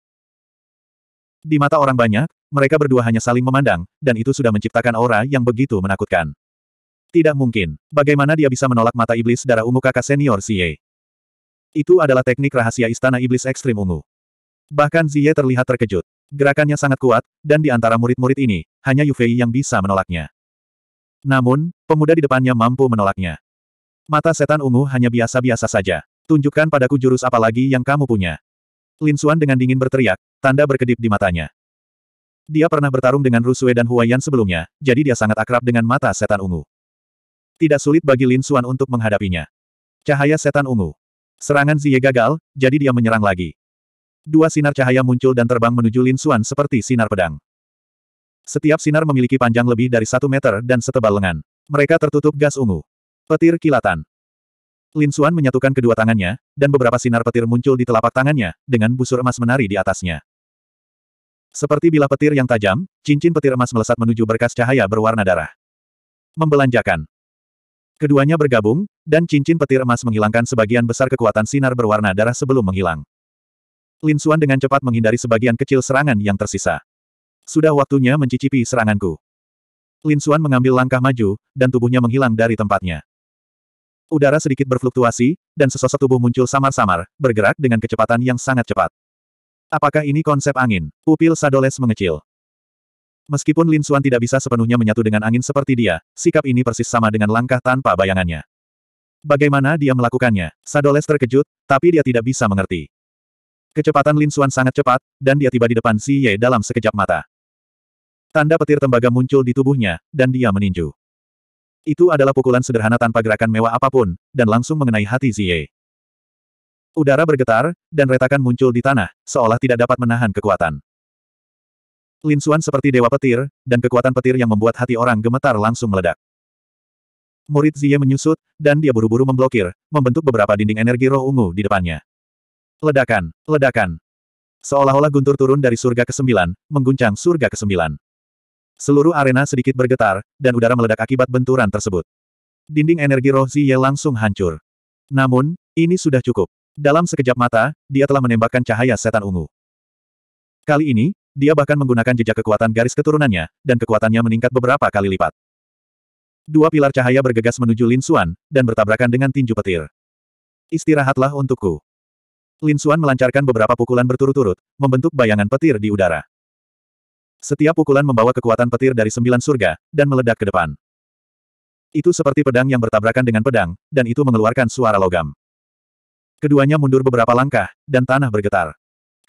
Di mata orang banyak, mereka berdua hanya saling memandang, dan itu sudah menciptakan aura yang begitu menakutkan. Tidak mungkin. Bagaimana dia bisa menolak mata iblis darah ungu kakak senior Xie? Itu adalah teknik rahasia istana iblis ekstrim ungu. Bahkan Ziye terlihat terkejut. Gerakannya sangat kuat, dan di antara murid-murid ini, hanya Yufei yang bisa menolaknya. Namun, pemuda di depannya mampu menolaknya. Mata setan ungu hanya biasa-biasa saja. Tunjukkan padaku jurus apa lagi yang kamu punya. Lin Suan dengan dingin berteriak, tanda berkedip di matanya. Dia pernah bertarung dengan Rusue dan Huayan sebelumnya, jadi dia sangat akrab dengan mata setan ungu. Tidak sulit bagi Lin Suan untuk menghadapinya. Cahaya setan ungu. Serangan Ziye gagal, jadi dia menyerang lagi. Dua sinar cahaya muncul dan terbang menuju Lin Xuan seperti sinar pedang. Setiap sinar memiliki panjang lebih dari satu meter dan setebal lengan. Mereka tertutup gas ungu. Petir kilatan. Lin Xuan menyatukan kedua tangannya, dan beberapa sinar petir muncul di telapak tangannya, dengan busur emas menari di atasnya. Seperti bilah petir yang tajam, cincin petir emas melesat menuju berkas cahaya berwarna darah. Membelanjakan. Keduanya bergabung, dan cincin petir emas menghilangkan sebagian besar kekuatan sinar berwarna darah sebelum menghilang. Lin Suan dengan cepat menghindari sebagian kecil serangan yang tersisa. Sudah waktunya mencicipi seranganku. Lin Suan mengambil langkah maju, dan tubuhnya menghilang dari tempatnya. Udara sedikit berfluktuasi, dan sesosok tubuh muncul samar-samar, bergerak dengan kecepatan yang sangat cepat. Apakah ini konsep angin? Pupil Sadoles mengecil. Meskipun Lin Suan tidak bisa sepenuhnya menyatu dengan angin seperti dia, sikap ini persis sama dengan langkah tanpa bayangannya. Bagaimana dia melakukannya? Sadoles terkejut, tapi dia tidak bisa mengerti. Kecepatan Lin Xuan sangat cepat, dan dia tiba di depan Si Ye dalam sekejap mata. Tanda petir tembaga muncul di tubuhnya, dan dia meninju. Itu adalah pukulan sederhana tanpa gerakan mewah apapun, dan langsung mengenai hati Zi Ye. Udara bergetar, dan retakan muncul di tanah, seolah tidak dapat menahan kekuatan. Lin Xuan seperti dewa petir, dan kekuatan petir yang membuat hati orang gemetar langsung meledak. Murid Ziye menyusut, dan dia buru-buru memblokir, membentuk beberapa dinding energi roh ungu di depannya. Ledakan, ledakan. Seolah-olah guntur turun dari surga ke-9, mengguncang surga ke-9. Seluruh arena sedikit bergetar, dan udara meledak akibat benturan tersebut. Dinding energi roh Ziye langsung hancur. Namun, ini sudah cukup. Dalam sekejap mata, dia telah menembakkan cahaya setan ungu. Kali ini, dia bahkan menggunakan jejak kekuatan garis keturunannya, dan kekuatannya meningkat beberapa kali lipat. Dua pilar cahaya bergegas menuju Lin Xuan, dan bertabrakan dengan tinju petir. Istirahatlah untukku. Lin Xuan melancarkan beberapa pukulan berturut-turut, membentuk bayangan petir di udara. Setiap pukulan membawa kekuatan petir dari sembilan surga, dan meledak ke depan. Itu seperti pedang yang bertabrakan dengan pedang, dan itu mengeluarkan suara logam. Keduanya mundur beberapa langkah, dan tanah bergetar.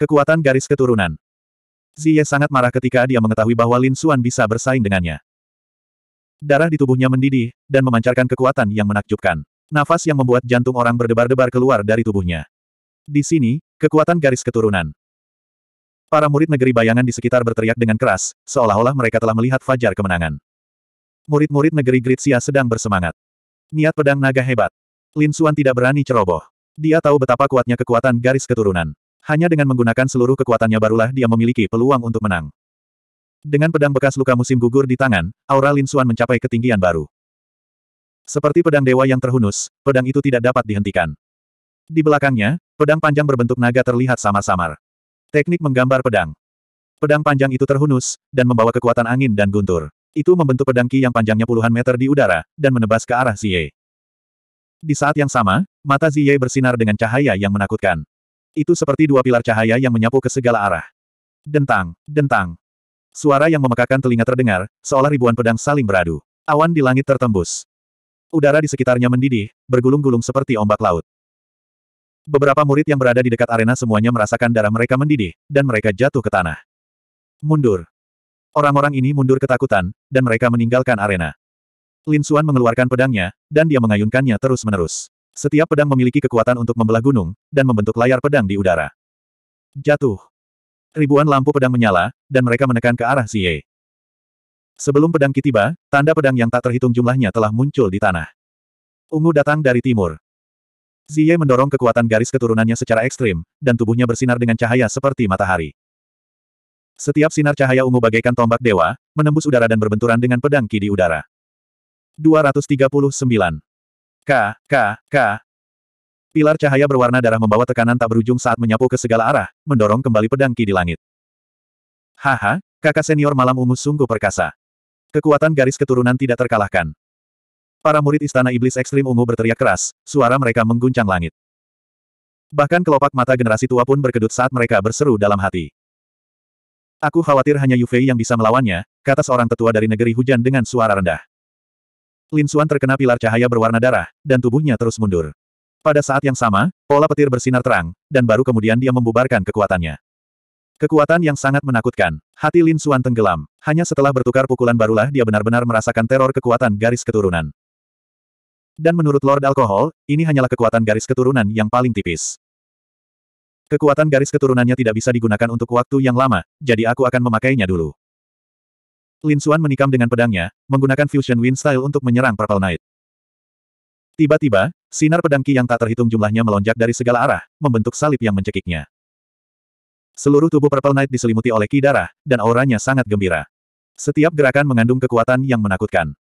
Kekuatan garis keturunan. Ziye sangat marah ketika dia mengetahui bahwa Lin Xuan bisa bersaing dengannya. Darah di tubuhnya mendidih, dan memancarkan kekuatan yang menakjubkan. Nafas yang membuat jantung orang berdebar-debar keluar dari tubuhnya. Di sini, kekuatan garis keturunan. Para murid negeri bayangan di sekitar berteriak dengan keras, seolah-olah mereka telah melihat fajar kemenangan. Murid-murid negeri Gritsia sedang bersemangat. Niat pedang naga hebat. Lin Suan tidak berani ceroboh. Dia tahu betapa kuatnya kekuatan garis keturunan. Hanya dengan menggunakan seluruh kekuatannya barulah dia memiliki peluang untuk menang. Dengan pedang bekas luka musim gugur di tangan, aura Lin Suan mencapai ketinggian baru. Seperti pedang dewa yang terhunus, pedang itu tidak dapat dihentikan. Di belakangnya, pedang panjang berbentuk naga terlihat samar-samar. Teknik menggambar pedang. Pedang panjang itu terhunus, dan membawa kekuatan angin dan guntur. Itu membentuk pedang ki yang panjangnya puluhan meter di udara, dan menebas ke arah Ziye. Di saat yang sama, mata Ziye bersinar dengan cahaya yang menakutkan. Itu seperti dua pilar cahaya yang menyapu ke segala arah. Dentang, dentang. Suara yang memekakan telinga terdengar, seolah ribuan pedang saling beradu. Awan di langit tertembus. Udara di sekitarnya mendidih, bergulung-gulung seperti ombak laut. Beberapa murid yang berada di dekat arena semuanya merasakan darah mereka mendidih, dan mereka jatuh ke tanah. Mundur. Orang-orang ini mundur ketakutan, dan mereka meninggalkan arena. Lin Xuan mengeluarkan pedangnya, dan dia mengayunkannya terus-menerus. Setiap pedang memiliki kekuatan untuk membelah gunung, dan membentuk layar pedang di udara. Jatuh. Ribuan lampu pedang menyala, dan mereka menekan ke arah Xie. Sebelum pedang kitiba, tanda pedang yang tak terhitung jumlahnya telah muncul di tanah. Ungu datang dari timur. Ziye mendorong kekuatan garis keturunannya secara ekstrim, dan tubuhnya bersinar dengan cahaya seperti matahari. Setiap sinar cahaya ungu bagaikan tombak dewa, menembus udara dan berbenturan dengan pedang ki di udara. 239. K, K, K. Pilar cahaya berwarna darah membawa tekanan tak berujung saat menyapu ke segala arah, mendorong kembali pedang ki di langit. Haha, kakak senior malam ungu sungguh perkasa. Kekuatan garis keturunan tidak terkalahkan. Para murid Istana Iblis Ekstrim Ungu berteriak keras, suara mereka mengguncang langit. Bahkan kelopak mata generasi tua pun berkedut saat mereka berseru dalam hati. Aku khawatir hanya Yufei yang bisa melawannya, kata seorang tetua dari negeri hujan dengan suara rendah. Lin Xuan terkena pilar cahaya berwarna darah, dan tubuhnya terus mundur. Pada saat yang sama, pola petir bersinar terang, dan baru kemudian dia membubarkan kekuatannya. Kekuatan yang sangat menakutkan. Hati Lin Xuan tenggelam. Hanya setelah bertukar pukulan barulah dia benar-benar merasakan teror kekuatan garis keturunan. Dan menurut Lord Alkohol, ini hanyalah kekuatan garis keturunan yang paling tipis. Kekuatan garis keturunannya tidak bisa digunakan untuk waktu yang lama, jadi aku akan memakainya dulu. Lin Xuan menikam dengan pedangnya, menggunakan Fusion Wind Style untuk menyerang Purple Knight. Tiba-tiba, sinar pedang Ki yang tak terhitung jumlahnya melonjak dari segala arah, membentuk salib yang mencekiknya. Seluruh tubuh Purple Knight diselimuti oleh Ki darah, dan auranya sangat gembira. Setiap gerakan mengandung kekuatan yang menakutkan.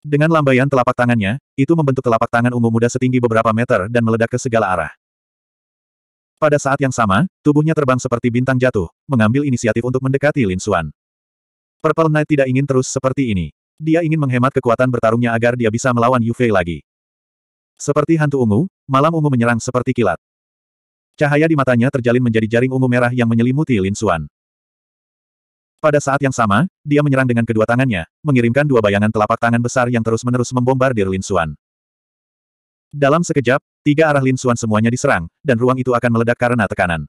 Dengan lambaian telapak tangannya, itu membentuk telapak tangan ungu muda setinggi beberapa meter dan meledak ke segala arah. Pada saat yang sama, tubuhnya terbang seperti bintang jatuh, mengambil inisiatif untuk mendekati Lin Xuan. Purple Knight tidak ingin terus seperti ini. Dia ingin menghemat kekuatan bertarungnya agar dia bisa melawan Yu Fei lagi. Seperti hantu ungu, malam ungu menyerang seperti kilat. Cahaya di matanya terjalin menjadi jaring ungu merah yang menyelimuti Lin Xuan. Pada saat yang sama, dia menyerang dengan kedua tangannya, mengirimkan dua bayangan telapak tangan besar yang terus-menerus membombardir Lin Xuan. Dalam sekejap, tiga arah Lin Xuan semuanya diserang, dan ruang itu akan meledak karena tekanan.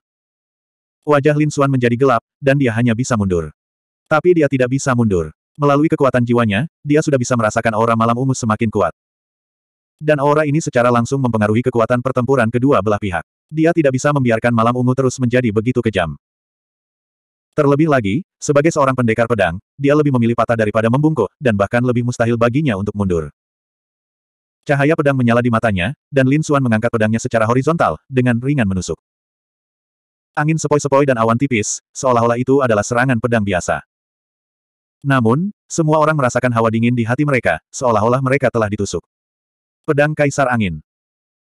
Wajah Lin Xuan menjadi gelap, dan dia hanya bisa mundur. Tapi dia tidak bisa mundur. Melalui kekuatan jiwanya, dia sudah bisa merasakan aura malam ungu semakin kuat. Dan aura ini secara langsung mempengaruhi kekuatan pertempuran kedua belah pihak. Dia tidak bisa membiarkan malam ungu terus menjadi begitu kejam. Terlebih lagi, sebagai seorang pendekar pedang, dia lebih memilih patah daripada membungkuk, dan bahkan lebih mustahil baginya untuk mundur. Cahaya pedang menyala di matanya, dan Lin Suan mengangkat pedangnya secara horizontal, dengan ringan menusuk. Angin sepoi-sepoi dan awan tipis, seolah-olah itu adalah serangan pedang biasa. Namun, semua orang merasakan hawa dingin di hati mereka, seolah-olah mereka telah ditusuk. Pedang Kaisar Angin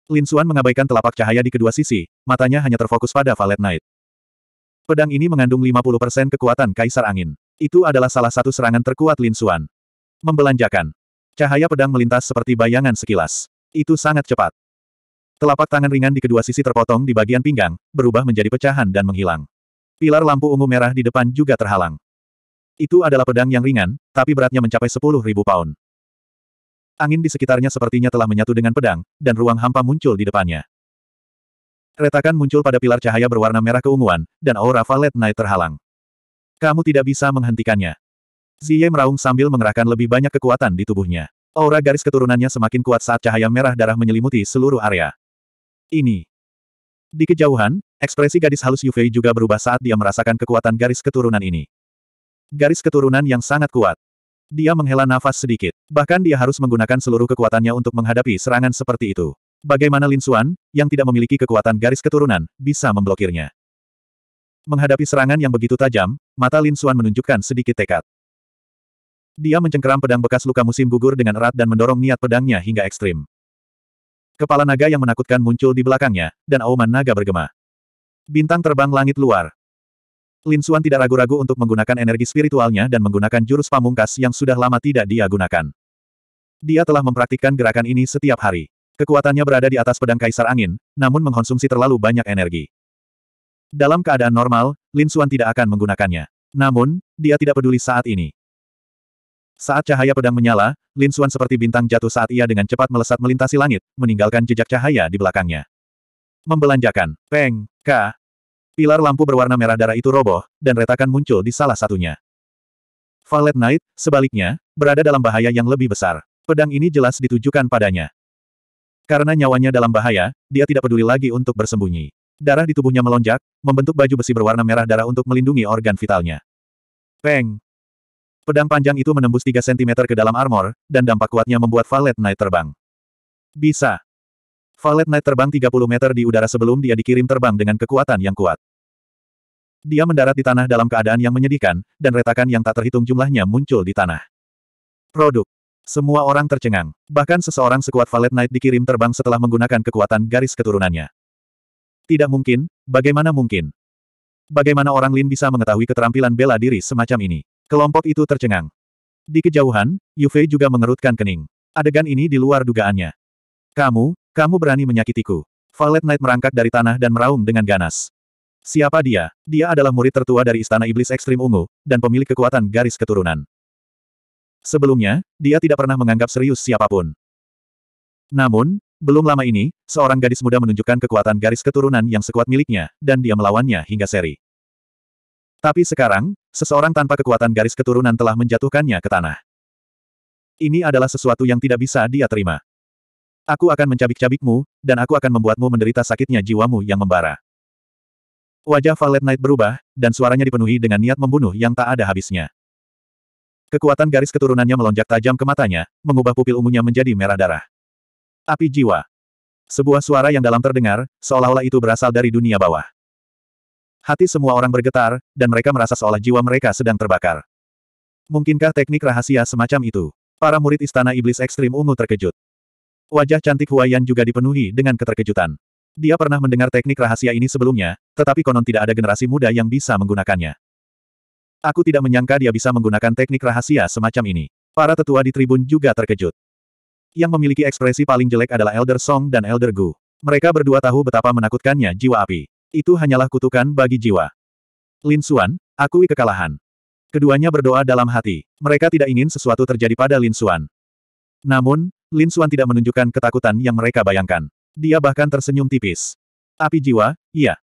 Lin Suan mengabaikan telapak cahaya di kedua sisi, matanya hanya terfokus pada Valet Knight. Pedang ini mengandung 50% kekuatan Kaisar Angin. Itu adalah salah satu serangan terkuat Lin Xuan. Membelanjakan. Cahaya pedang melintas seperti bayangan sekilas. Itu sangat cepat. Telapak tangan ringan di kedua sisi terpotong di bagian pinggang, berubah menjadi pecahan dan menghilang. Pilar lampu ungu merah di depan juga terhalang. Itu adalah pedang yang ringan, tapi beratnya mencapai 10.000 pound. Angin di sekitarnya sepertinya telah menyatu dengan pedang, dan ruang hampa muncul di depannya. Retakan muncul pada pilar cahaya berwarna merah keunguan, dan aura Valet Knight terhalang. Kamu tidak bisa menghentikannya. Ziye meraung sambil mengerahkan lebih banyak kekuatan di tubuhnya. Aura garis keturunannya semakin kuat saat cahaya merah darah menyelimuti seluruh area. Ini. Di kejauhan, ekspresi gadis halus Yufei juga berubah saat dia merasakan kekuatan garis keturunan ini. Garis keturunan yang sangat kuat. Dia menghela nafas sedikit. Bahkan dia harus menggunakan seluruh kekuatannya untuk menghadapi serangan seperti itu. Bagaimana Lin Xuan, yang tidak memiliki kekuatan garis keturunan, bisa memblokirnya? Menghadapi serangan yang begitu tajam, mata Lin Xuan menunjukkan sedikit tekad. Dia mencengkeram pedang bekas luka musim gugur dengan erat dan mendorong niat pedangnya hingga ekstrim. Kepala naga yang menakutkan muncul di belakangnya, dan auman naga bergema. Bintang terbang langit luar. Lin Xuan tidak ragu-ragu untuk menggunakan energi spiritualnya dan menggunakan jurus pamungkas yang sudah lama tidak dia gunakan. Dia telah mempraktikkan gerakan ini setiap hari. Kekuatannya berada di atas pedang Kaisar Angin, namun mengkonsumsi terlalu banyak energi. Dalam keadaan normal, Lin Xuan tidak akan menggunakannya. Namun, dia tidak peduli saat ini. Saat cahaya pedang menyala, Lin Xuan seperti bintang jatuh saat ia dengan cepat melesat melintasi langit, meninggalkan jejak cahaya di belakangnya. Membelanjakan, peng, ka. Pilar lampu berwarna merah darah itu roboh, dan retakan muncul di salah satunya. Valet Knight, sebaliknya, berada dalam bahaya yang lebih besar. Pedang ini jelas ditujukan padanya. Karena nyawanya dalam bahaya, dia tidak peduli lagi untuk bersembunyi. Darah di tubuhnya melonjak, membentuk baju besi berwarna merah darah untuk melindungi organ vitalnya. Peng! Pedang panjang itu menembus 3 cm ke dalam armor, dan dampak kuatnya membuat Valet Knight terbang. Bisa! Valet Knight terbang 30 meter di udara sebelum dia dikirim terbang dengan kekuatan yang kuat. Dia mendarat di tanah dalam keadaan yang menyedihkan, dan retakan yang tak terhitung jumlahnya muncul di tanah. Produk semua orang tercengang. Bahkan seseorang sekuat Valet Knight dikirim terbang setelah menggunakan kekuatan garis keturunannya. Tidak mungkin, bagaimana mungkin? Bagaimana orang Lin bisa mengetahui keterampilan bela diri semacam ini? Kelompok itu tercengang. Di kejauhan, Yufei juga mengerutkan kening. Adegan ini di luar dugaannya. Kamu, kamu berani menyakitiku. Valet Knight merangkak dari tanah dan meraung dengan ganas. Siapa dia? Dia adalah murid tertua dari Istana Iblis Ekstrim Ungu, dan pemilik kekuatan garis keturunan. Sebelumnya, dia tidak pernah menganggap serius siapapun. Namun, belum lama ini, seorang gadis muda menunjukkan kekuatan garis keturunan yang sekuat miliknya, dan dia melawannya hingga seri. Tapi sekarang, seseorang tanpa kekuatan garis keturunan telah menjatuhkannya ke tanah. Ini adalah sesuatu yang tidak bisa dia terima. Aku akan mencabik-cabikmu, dan aku akan membuatmu menderita sakitnya jiwamu yang membara. Wajah Valet Knight berubah, dan suaranya dipenuhi dengan niat membunuh yang tak ada habisnya. Kekuatan garis keturunannya melonjak tajam ke matanya, mengubah pupil ungunya menjadi merah darah. Api jiwa. Sebuah suara yang dalam terdengar, seolah-olah itu berasal dari dunia bawah. Hati semua orang bergetar, dan mereka merasa seolah jiwa mereka sedang terbakar. Mungkinkah teknik rahasia semacam itu? Para murid Istana Iblis Ekstrim Ungu terkejut. Wajah cantik Huayan juga dipenuhi dengan keterkejutan. Dia pernah mendengar teknik rahasia ini sebelumnya, tetapi konon tidak ada generasi muda yang bisa menggunakannya. Aku tidak menyangka dia bisa menggunakan teknik rahasia semacam ini. Para tetua di tribun juga terkejut. Yang memiliki ekspresi paling jelek adalah Elder Song dan Elder Gu. Mereka berdua tahu betapa menakutkannya jiwa api. Itu hanyalah kutukan bagi jiwa. Lin Xuan, akui kekalahan. Keduanya berdoa dalam hati. Mereka tidak ingin sesuatu terjadi pada Lin Xuan. Namun, Lin Xuan tidak menunjukkan ketakutan yang mereka bayangkan. Dia bahkan tersenyum tipis. Api jiwa, iya.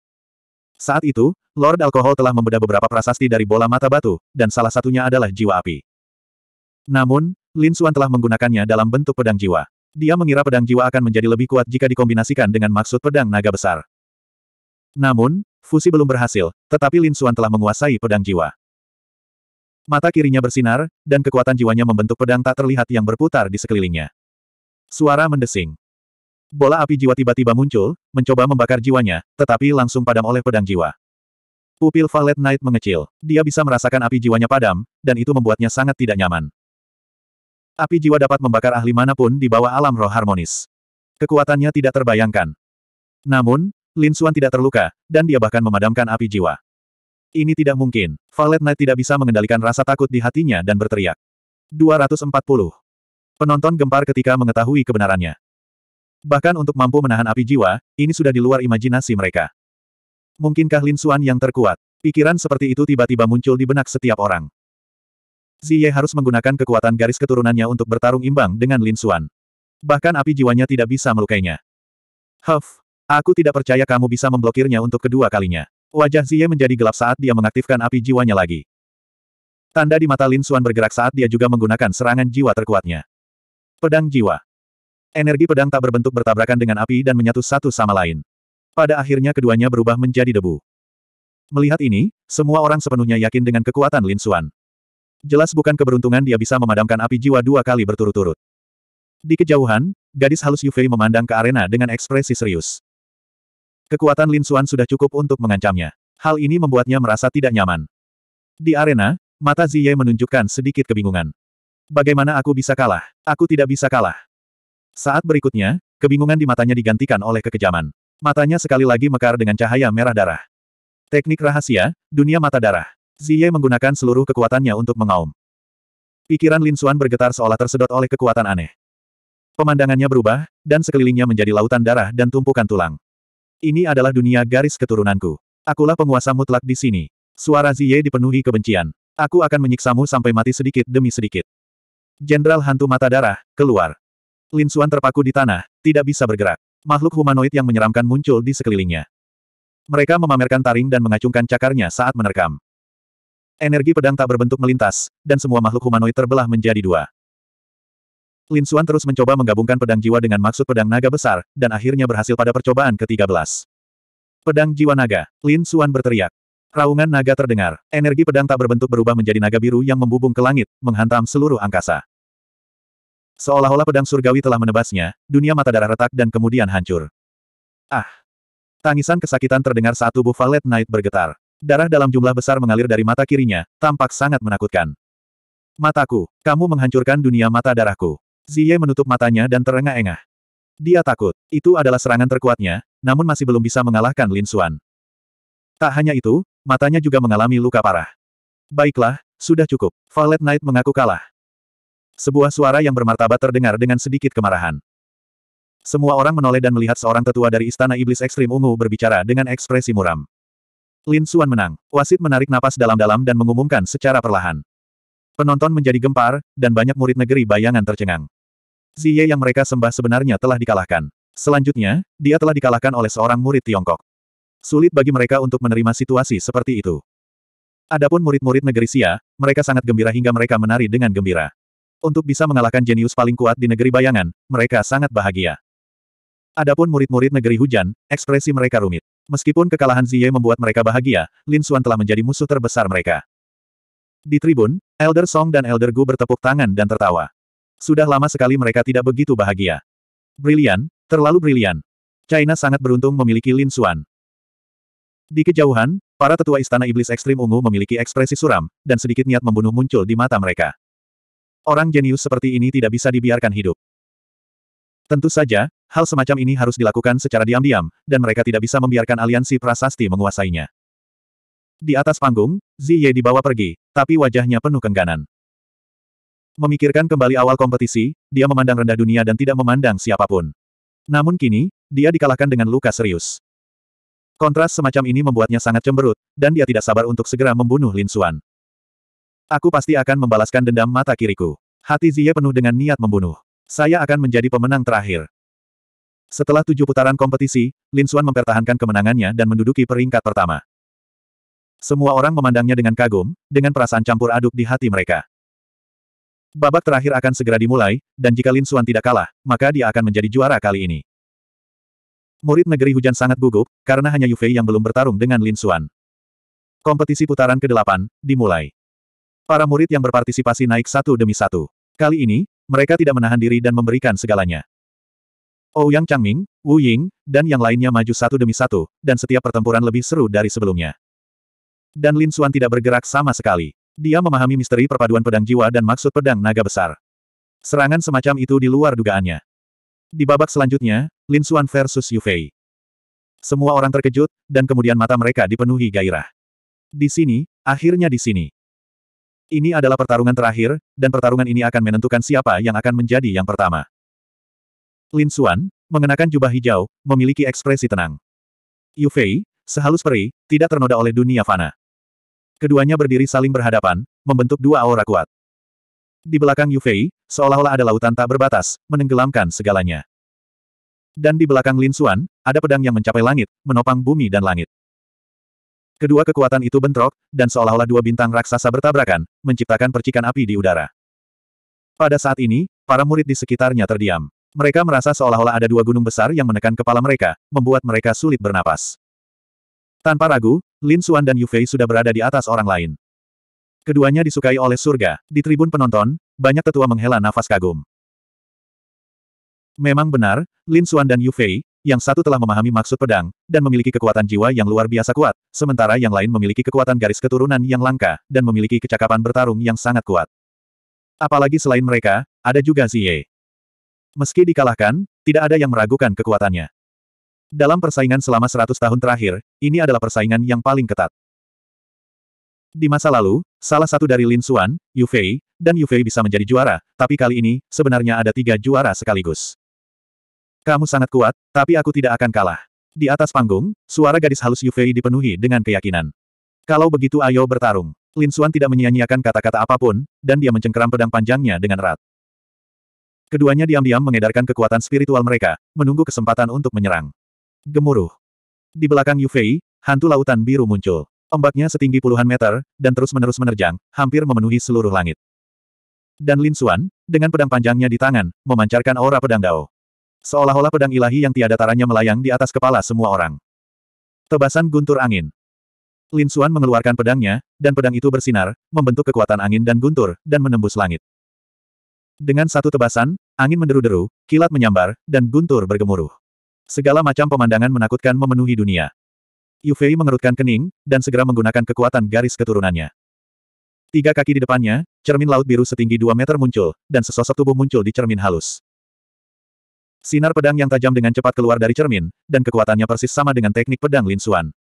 Saat itu, Lord Alkohol telah membedah beberapa prasasti dari bola mata batu, dan salah satunya adalah jiwa api. Namun, Lin Xuan telah menggunakannya dalam bentuk pedang jiwa. Dia mengira pedang jiwa akan menjadi lebih kuat jika dikombinasikan dengan maksud pedang naga besar. Namun, fusi belum berhasil, tetapi Lin Xuan telah menguasai pedang jiwa. Mata kirinya bersinar, dan kekuatan jiwanya membentuk pedang tak terlihat yang berputar di sekelilingnya. Suara mendesing bola api jiwa tiba-tiba muncul, mencoba membakar jiwanya, tetapi langsung padam oleh pedang jiwa. Pupil Valet Knight mengecil. Dia bisa merasakan api jiwanya padam, dan itu membuatnya sangat tidak nyaman. Api jiwa dapat membakar ahli manapun di bawah alam roh harmonis. Kekuatannya tidak terbayangkan. Namun, Lin Xuan tidak terluka, dan dia bahkan memadamkan api jiwa. Ini tidak mungkin. Valet Knight tidak bisa mengendalikan rasa takut di hatinya dan berteriak. 240. Penonton gempar ketika mengetahui kebenarannya. Bahkan untuk mampu menahan api jiwa, ini sudah di luar imajinasi mereka. Mungkinkah Lin Suan yang terkuat? Pikiran seperti itu tiba-tiba muncul di benak setiap orang. Ziye harus menggunakan kekuatan garis keturunannya untuk bertarung imbang dengan Lin Suan. Bahkan api jiwanya tidak bisa melukainya. Huff, aku tidak percaya kamu bisa memblokirnya untuk kedua kalinya. Wajah Ziye menjadi gelap saat dia mengaktifkan api jiwanya lagi. Tanda di mata Lin Suan bergerak saat dia juga menggunakan serangan jiwa terkuatnya. Pedang jiwa. Energi pedang tak berbentuk bertabrakan dengan api dan menyatu satu sama lain. Pada akhirnya keduanya berubah menjadi debu. Melihat ini, semua orang sepenuhnya yakin dengan kekuatan Lin Xuan. Jelas bukan keberuntungan dia bisa memadamkan api jiwa dua kali berturut-turut. Di kejauhan, gadis halus Yufei memandang ke arena dengan ekspresi serius. Kekuatan Lin Xuan sudah cukup untuk mengancamnya. Hal ini membuatnya merasa tidak nyaman. Di arena, mata Ziye menunjukkan sedikit kebingungan. Bagaimana aku bisa kalah? Aku tidak bisa kalah. Saat berikutnya, kebingungan di matanya digantikan oleh kekejaman. Matanya sekali lagi mekar dengan cahaya merah darah. Teknik rahasia, dunia mata darah. Ziye menggunakan seluruh kekuatannya untuk mengaum. Pikiran Lin Xuan bergetar seolah tersedot oleh kekuatan aneh. Pemandangannya berubah, dan sekelilingnya menjadi lautan darah dan tumpukan tulang. Ini adalah dunia garis keturunanku. Akulah penguasa mutlak di sini. Suara Ziye dipenuhi kebencian. Aku akan menyiksamu sampai mati sedikit demi sedikit. Jenderal hantu mata darah, keluar. Lin Xuan terpaku di tanah, tidak bisa bergerak. Makhluk humanoid yang menyeramkan muncul di sekelilingnya. Mereka memamerkan taring dan mengacungkan cakarnya saat menerkam. Energi pedang tak berbentuk melintas, dan semua makhluk humanoid terbelah menjadi dua. Lin Xuan terus mencoba menggabungkan pedang jiwa dengan maksud pedang naga besar, dan akhirnya berhasil pada percobaan ke-13. Pedang jiwa naga, Lin Xuan berteriak. Raungan naga terdengar, energi pedang tak berbentuk berubah menjadi naga biru yang membubung ke langit, menghantam seluruh angkasa. Seolah-olah pedang surgawi telah menebasnya, dunia mata darah retak dan kemudian hancur. Ah! Tangisan kesakitan terdengar saat tubuh Valet Knight bergetar. Darah dalam jumlah besar mengalir dari mata kirinya, tampak sangat menakutkan. Mataku, kamu menghancurkan dunia mata darahku. Ziye menutup matanya dan terengah-engah. Dia takut. Itu adalah serangan terkuatnya, namun masih belum bisa mengalahkan Lin Suan. Tak hanya itu, matanya juga mengalami luka parah. Baiklah, sudah cukup. Valet Knight mengaku kalah. Sebuah suara yang bermartabat terdengar dengan sedikit kemarahan. Semua orang menoleh dan melihat seorang tetua dari Istana Iblis Ekstrim Ungu berbicara dengan ekspresi muram. Lin Suan menang. Wasit menarik napas dalam-dalam dan mengumumkan secara perlahan. Penonton menjadi gempar, dan banyak murid negeri bayangan tercengang. Ziye yang mereka sembah sebenarnya telah dikalahkan. Selanjutnya, dia telah dikalahkan oleh seorang murid Tiongkok. Sulit bagi mereka untuk menerima situasi seperti itu. Adapun murid-murid negeri Sia, mereka sangat gembira hingga mereka menari dengan gembira. Untuk bisa mengalahkan jenius paling kuat di negeri bayangan, mereka sangat bahagia. Adapun murid-murid negeri hujan, ekspresi mereka rumit. Meskipun kekalahan Ziye membuat mereka bahagia, Lin Xuan telah menjadi musuh terbesar mereka. Di tribun, Elder Song dan Elder Gu bertepuk tangan dan tertawa. Sudah lama sekali mereka tidak begitu bahagia. Brilian, terlalu brilian. China sangat beruntung memiliki Lin Xuan. Di kejauhan, para tetua istana iblis ekstrim ungu memiliki ekspresi suram, dan sedikit niat membunuh muncul di mata mereka. Orang jenius seperti ini tidak bisa dibiarkan hidup. Tentu saja, hal semacam ini harus dilakukan secara diam-diam, dan mereka tidak bisa membiarkan aliansi prasasti menguasainya. Di atas panggung, Ziye dibawa pergi, tapi wajahnya penuh kengganan. Memikirkan kembali awal kompetisi, dia memandang rendah dunia dan tidak memandang siapapun. Namun kini, dia dikalahkan dengan luka serius. Kontras semacam ini membuatnya sangat cemberut, dan dia tidak sabar untuk segera membunuh Lin Suan. Aku pasti akan membalaskan dendam mata kiriku. Hati Zie penuh dengan niat membunuh. Saya akan menjadi pemenang terakhir. Setelah tujuh putaran kompetisi, Lin Xuan mempertahankan kemenangannya dan menduduki peringkat pertama. Semua orang memandangnya dengan kagum, dengan perasaan campur aduk di hati mereka. Babak terakhir akan segera dimulai, dan jika Lin Xuan tidak kalah, maka dia akan menjadi juara kali ini. Murid negeri hujan sangat gugup, karena hanya Yufei yang belum bertarung dengan Lin Xuan. Kompetisi putaran ke-8, dimulai. Para murid yang berpartisipasi naik satu demi satu. Kali ini, mereka tidak menahan diri dan memberikan segalanya. Ouyang oh Changming, Wu Ying, dan yang lainnya maju satu demi satu, dan setiap pertempuran lebih seru dari sebelumnya. Dan Lin Xuan tidak bergerak sama sekali. Dia memahami misteri perpaduan pedang jiwa dan maksud pedang naga besar. Serangan semacam itu di luar dugaannya. Di babak selanjutnya, Lin Xuan versus Yu Fei. Semua orang terkejut, dan kemudian mata mereka dipenuhi gairah. Di sini, akhirnya di sini. Ini adalah pertarungan terakhir, dan pertarungan ini akan menentukan siapa yang akan menjadi yang pertama. Lin Xuan, mengenakan jubah hijau, memiliki ekspresi tenang. Yu Fei, sehalus peri, tidak ternoda oleh dunia fana. Keduanya berdiri saling berhadapan, membentuk dua aura kuat. Di belakang Yu Fei, seolah-olah ada lautan tak berbatas, menenggelamkan segalanya. Dan di belakang Lin Xuan, ada pedang yang mencapai langit, menopang bumi dan langit. Kedua kekuatan itu bentrok, dan seolah-olah dua bintang raksasa bertabrakan, menciptakan percikan api di udara. Pada saat ini, para murid di sekitarnya terdiam. Mereka merasa seolah-olah ada dua gunung besar yang menekan kepala mereka, membuat mereka sulit bernapas. Tanpa ragu, Lin Xuan dan Yu Fei sudah berada di atas orang lain. Keduanya disukai oleh surga. Di tribun penonton, banyak tetua menghela nafas kagum. Memang benar, Lin Xuan dan Yu Fei, yang satu telah memahami maksud pedang, dan memiliki kekuatan jiwa yang luar biasa kuat, sementara yang lain memiliki kekuatan garis keturunan yang langka, dan memiliki kecakapan bertarung yang sangat kuat. Apalagi selain mereka, ada juga Zie. Meski dikalahkan, tidak ada yang meragukan kekuatannya. Dalam persaingan selama 100 tahun terakhir, ini adalah persaingan yang paling ketat. Di masa lalu, salah satu dari Lin Xuan, Yu Fei, dan Yu Fei bisa menjadi juara, tapi kali ini, sebenarnya ada tiga juara sekaligus. Kamu sangat kuat, tapi aku tidak akan kalah. Di atas panggung, suara gadis halus Yufei dipenuhi dengan keyakinan. Kalau begitu ayo bertarung. Lin Xuan tidak menyia-nyiakan kata-kata apapun, dan dia mencengkeram pedang panjangnya dengan erat. Keduanya diam-diam mengedarkan kekuatan spiritual mereka, menunggu kesempatan untuk menyerang. Gemuruh. Di belakang Yufei, hantu lautan biru muncul. Ombaknya setinggi puluhan meter, dan terus-menerus menerjang, hampir memenuhi seluruh langit. Dan Lin Xuan, dengan pedang panjangnya di tangan, memancarkan aura pedang Dao. Seolah-olah pedang ilahi yang tiada taranya melayang di atas kepala semua orang. Tebasan guntur angin. Lin Xuan mengeluarkan pedangnya, dan pedang itu bersinar, membentuk kekuatan angin dan guntur, dan menembus langit. Dengan satu tebasan, angin menderu-deru, kilat menyambar, dan guntur bergemuruh. Segala macam pemandangan menakutkan memenuhi dunia. Yu mengerutkan kening, dan segera menggunakan kekuatan garis keturunannya. Tiga kaki di depannya, cermin laut biru setinggi dua meter muncul, dan sesosok tubuh muncul di cermin halus. Sinar pedang yang tajam dengan cepat keluar dari cermin, dan kekuatannya persis sama dengan teknik pedang Lin Xuan.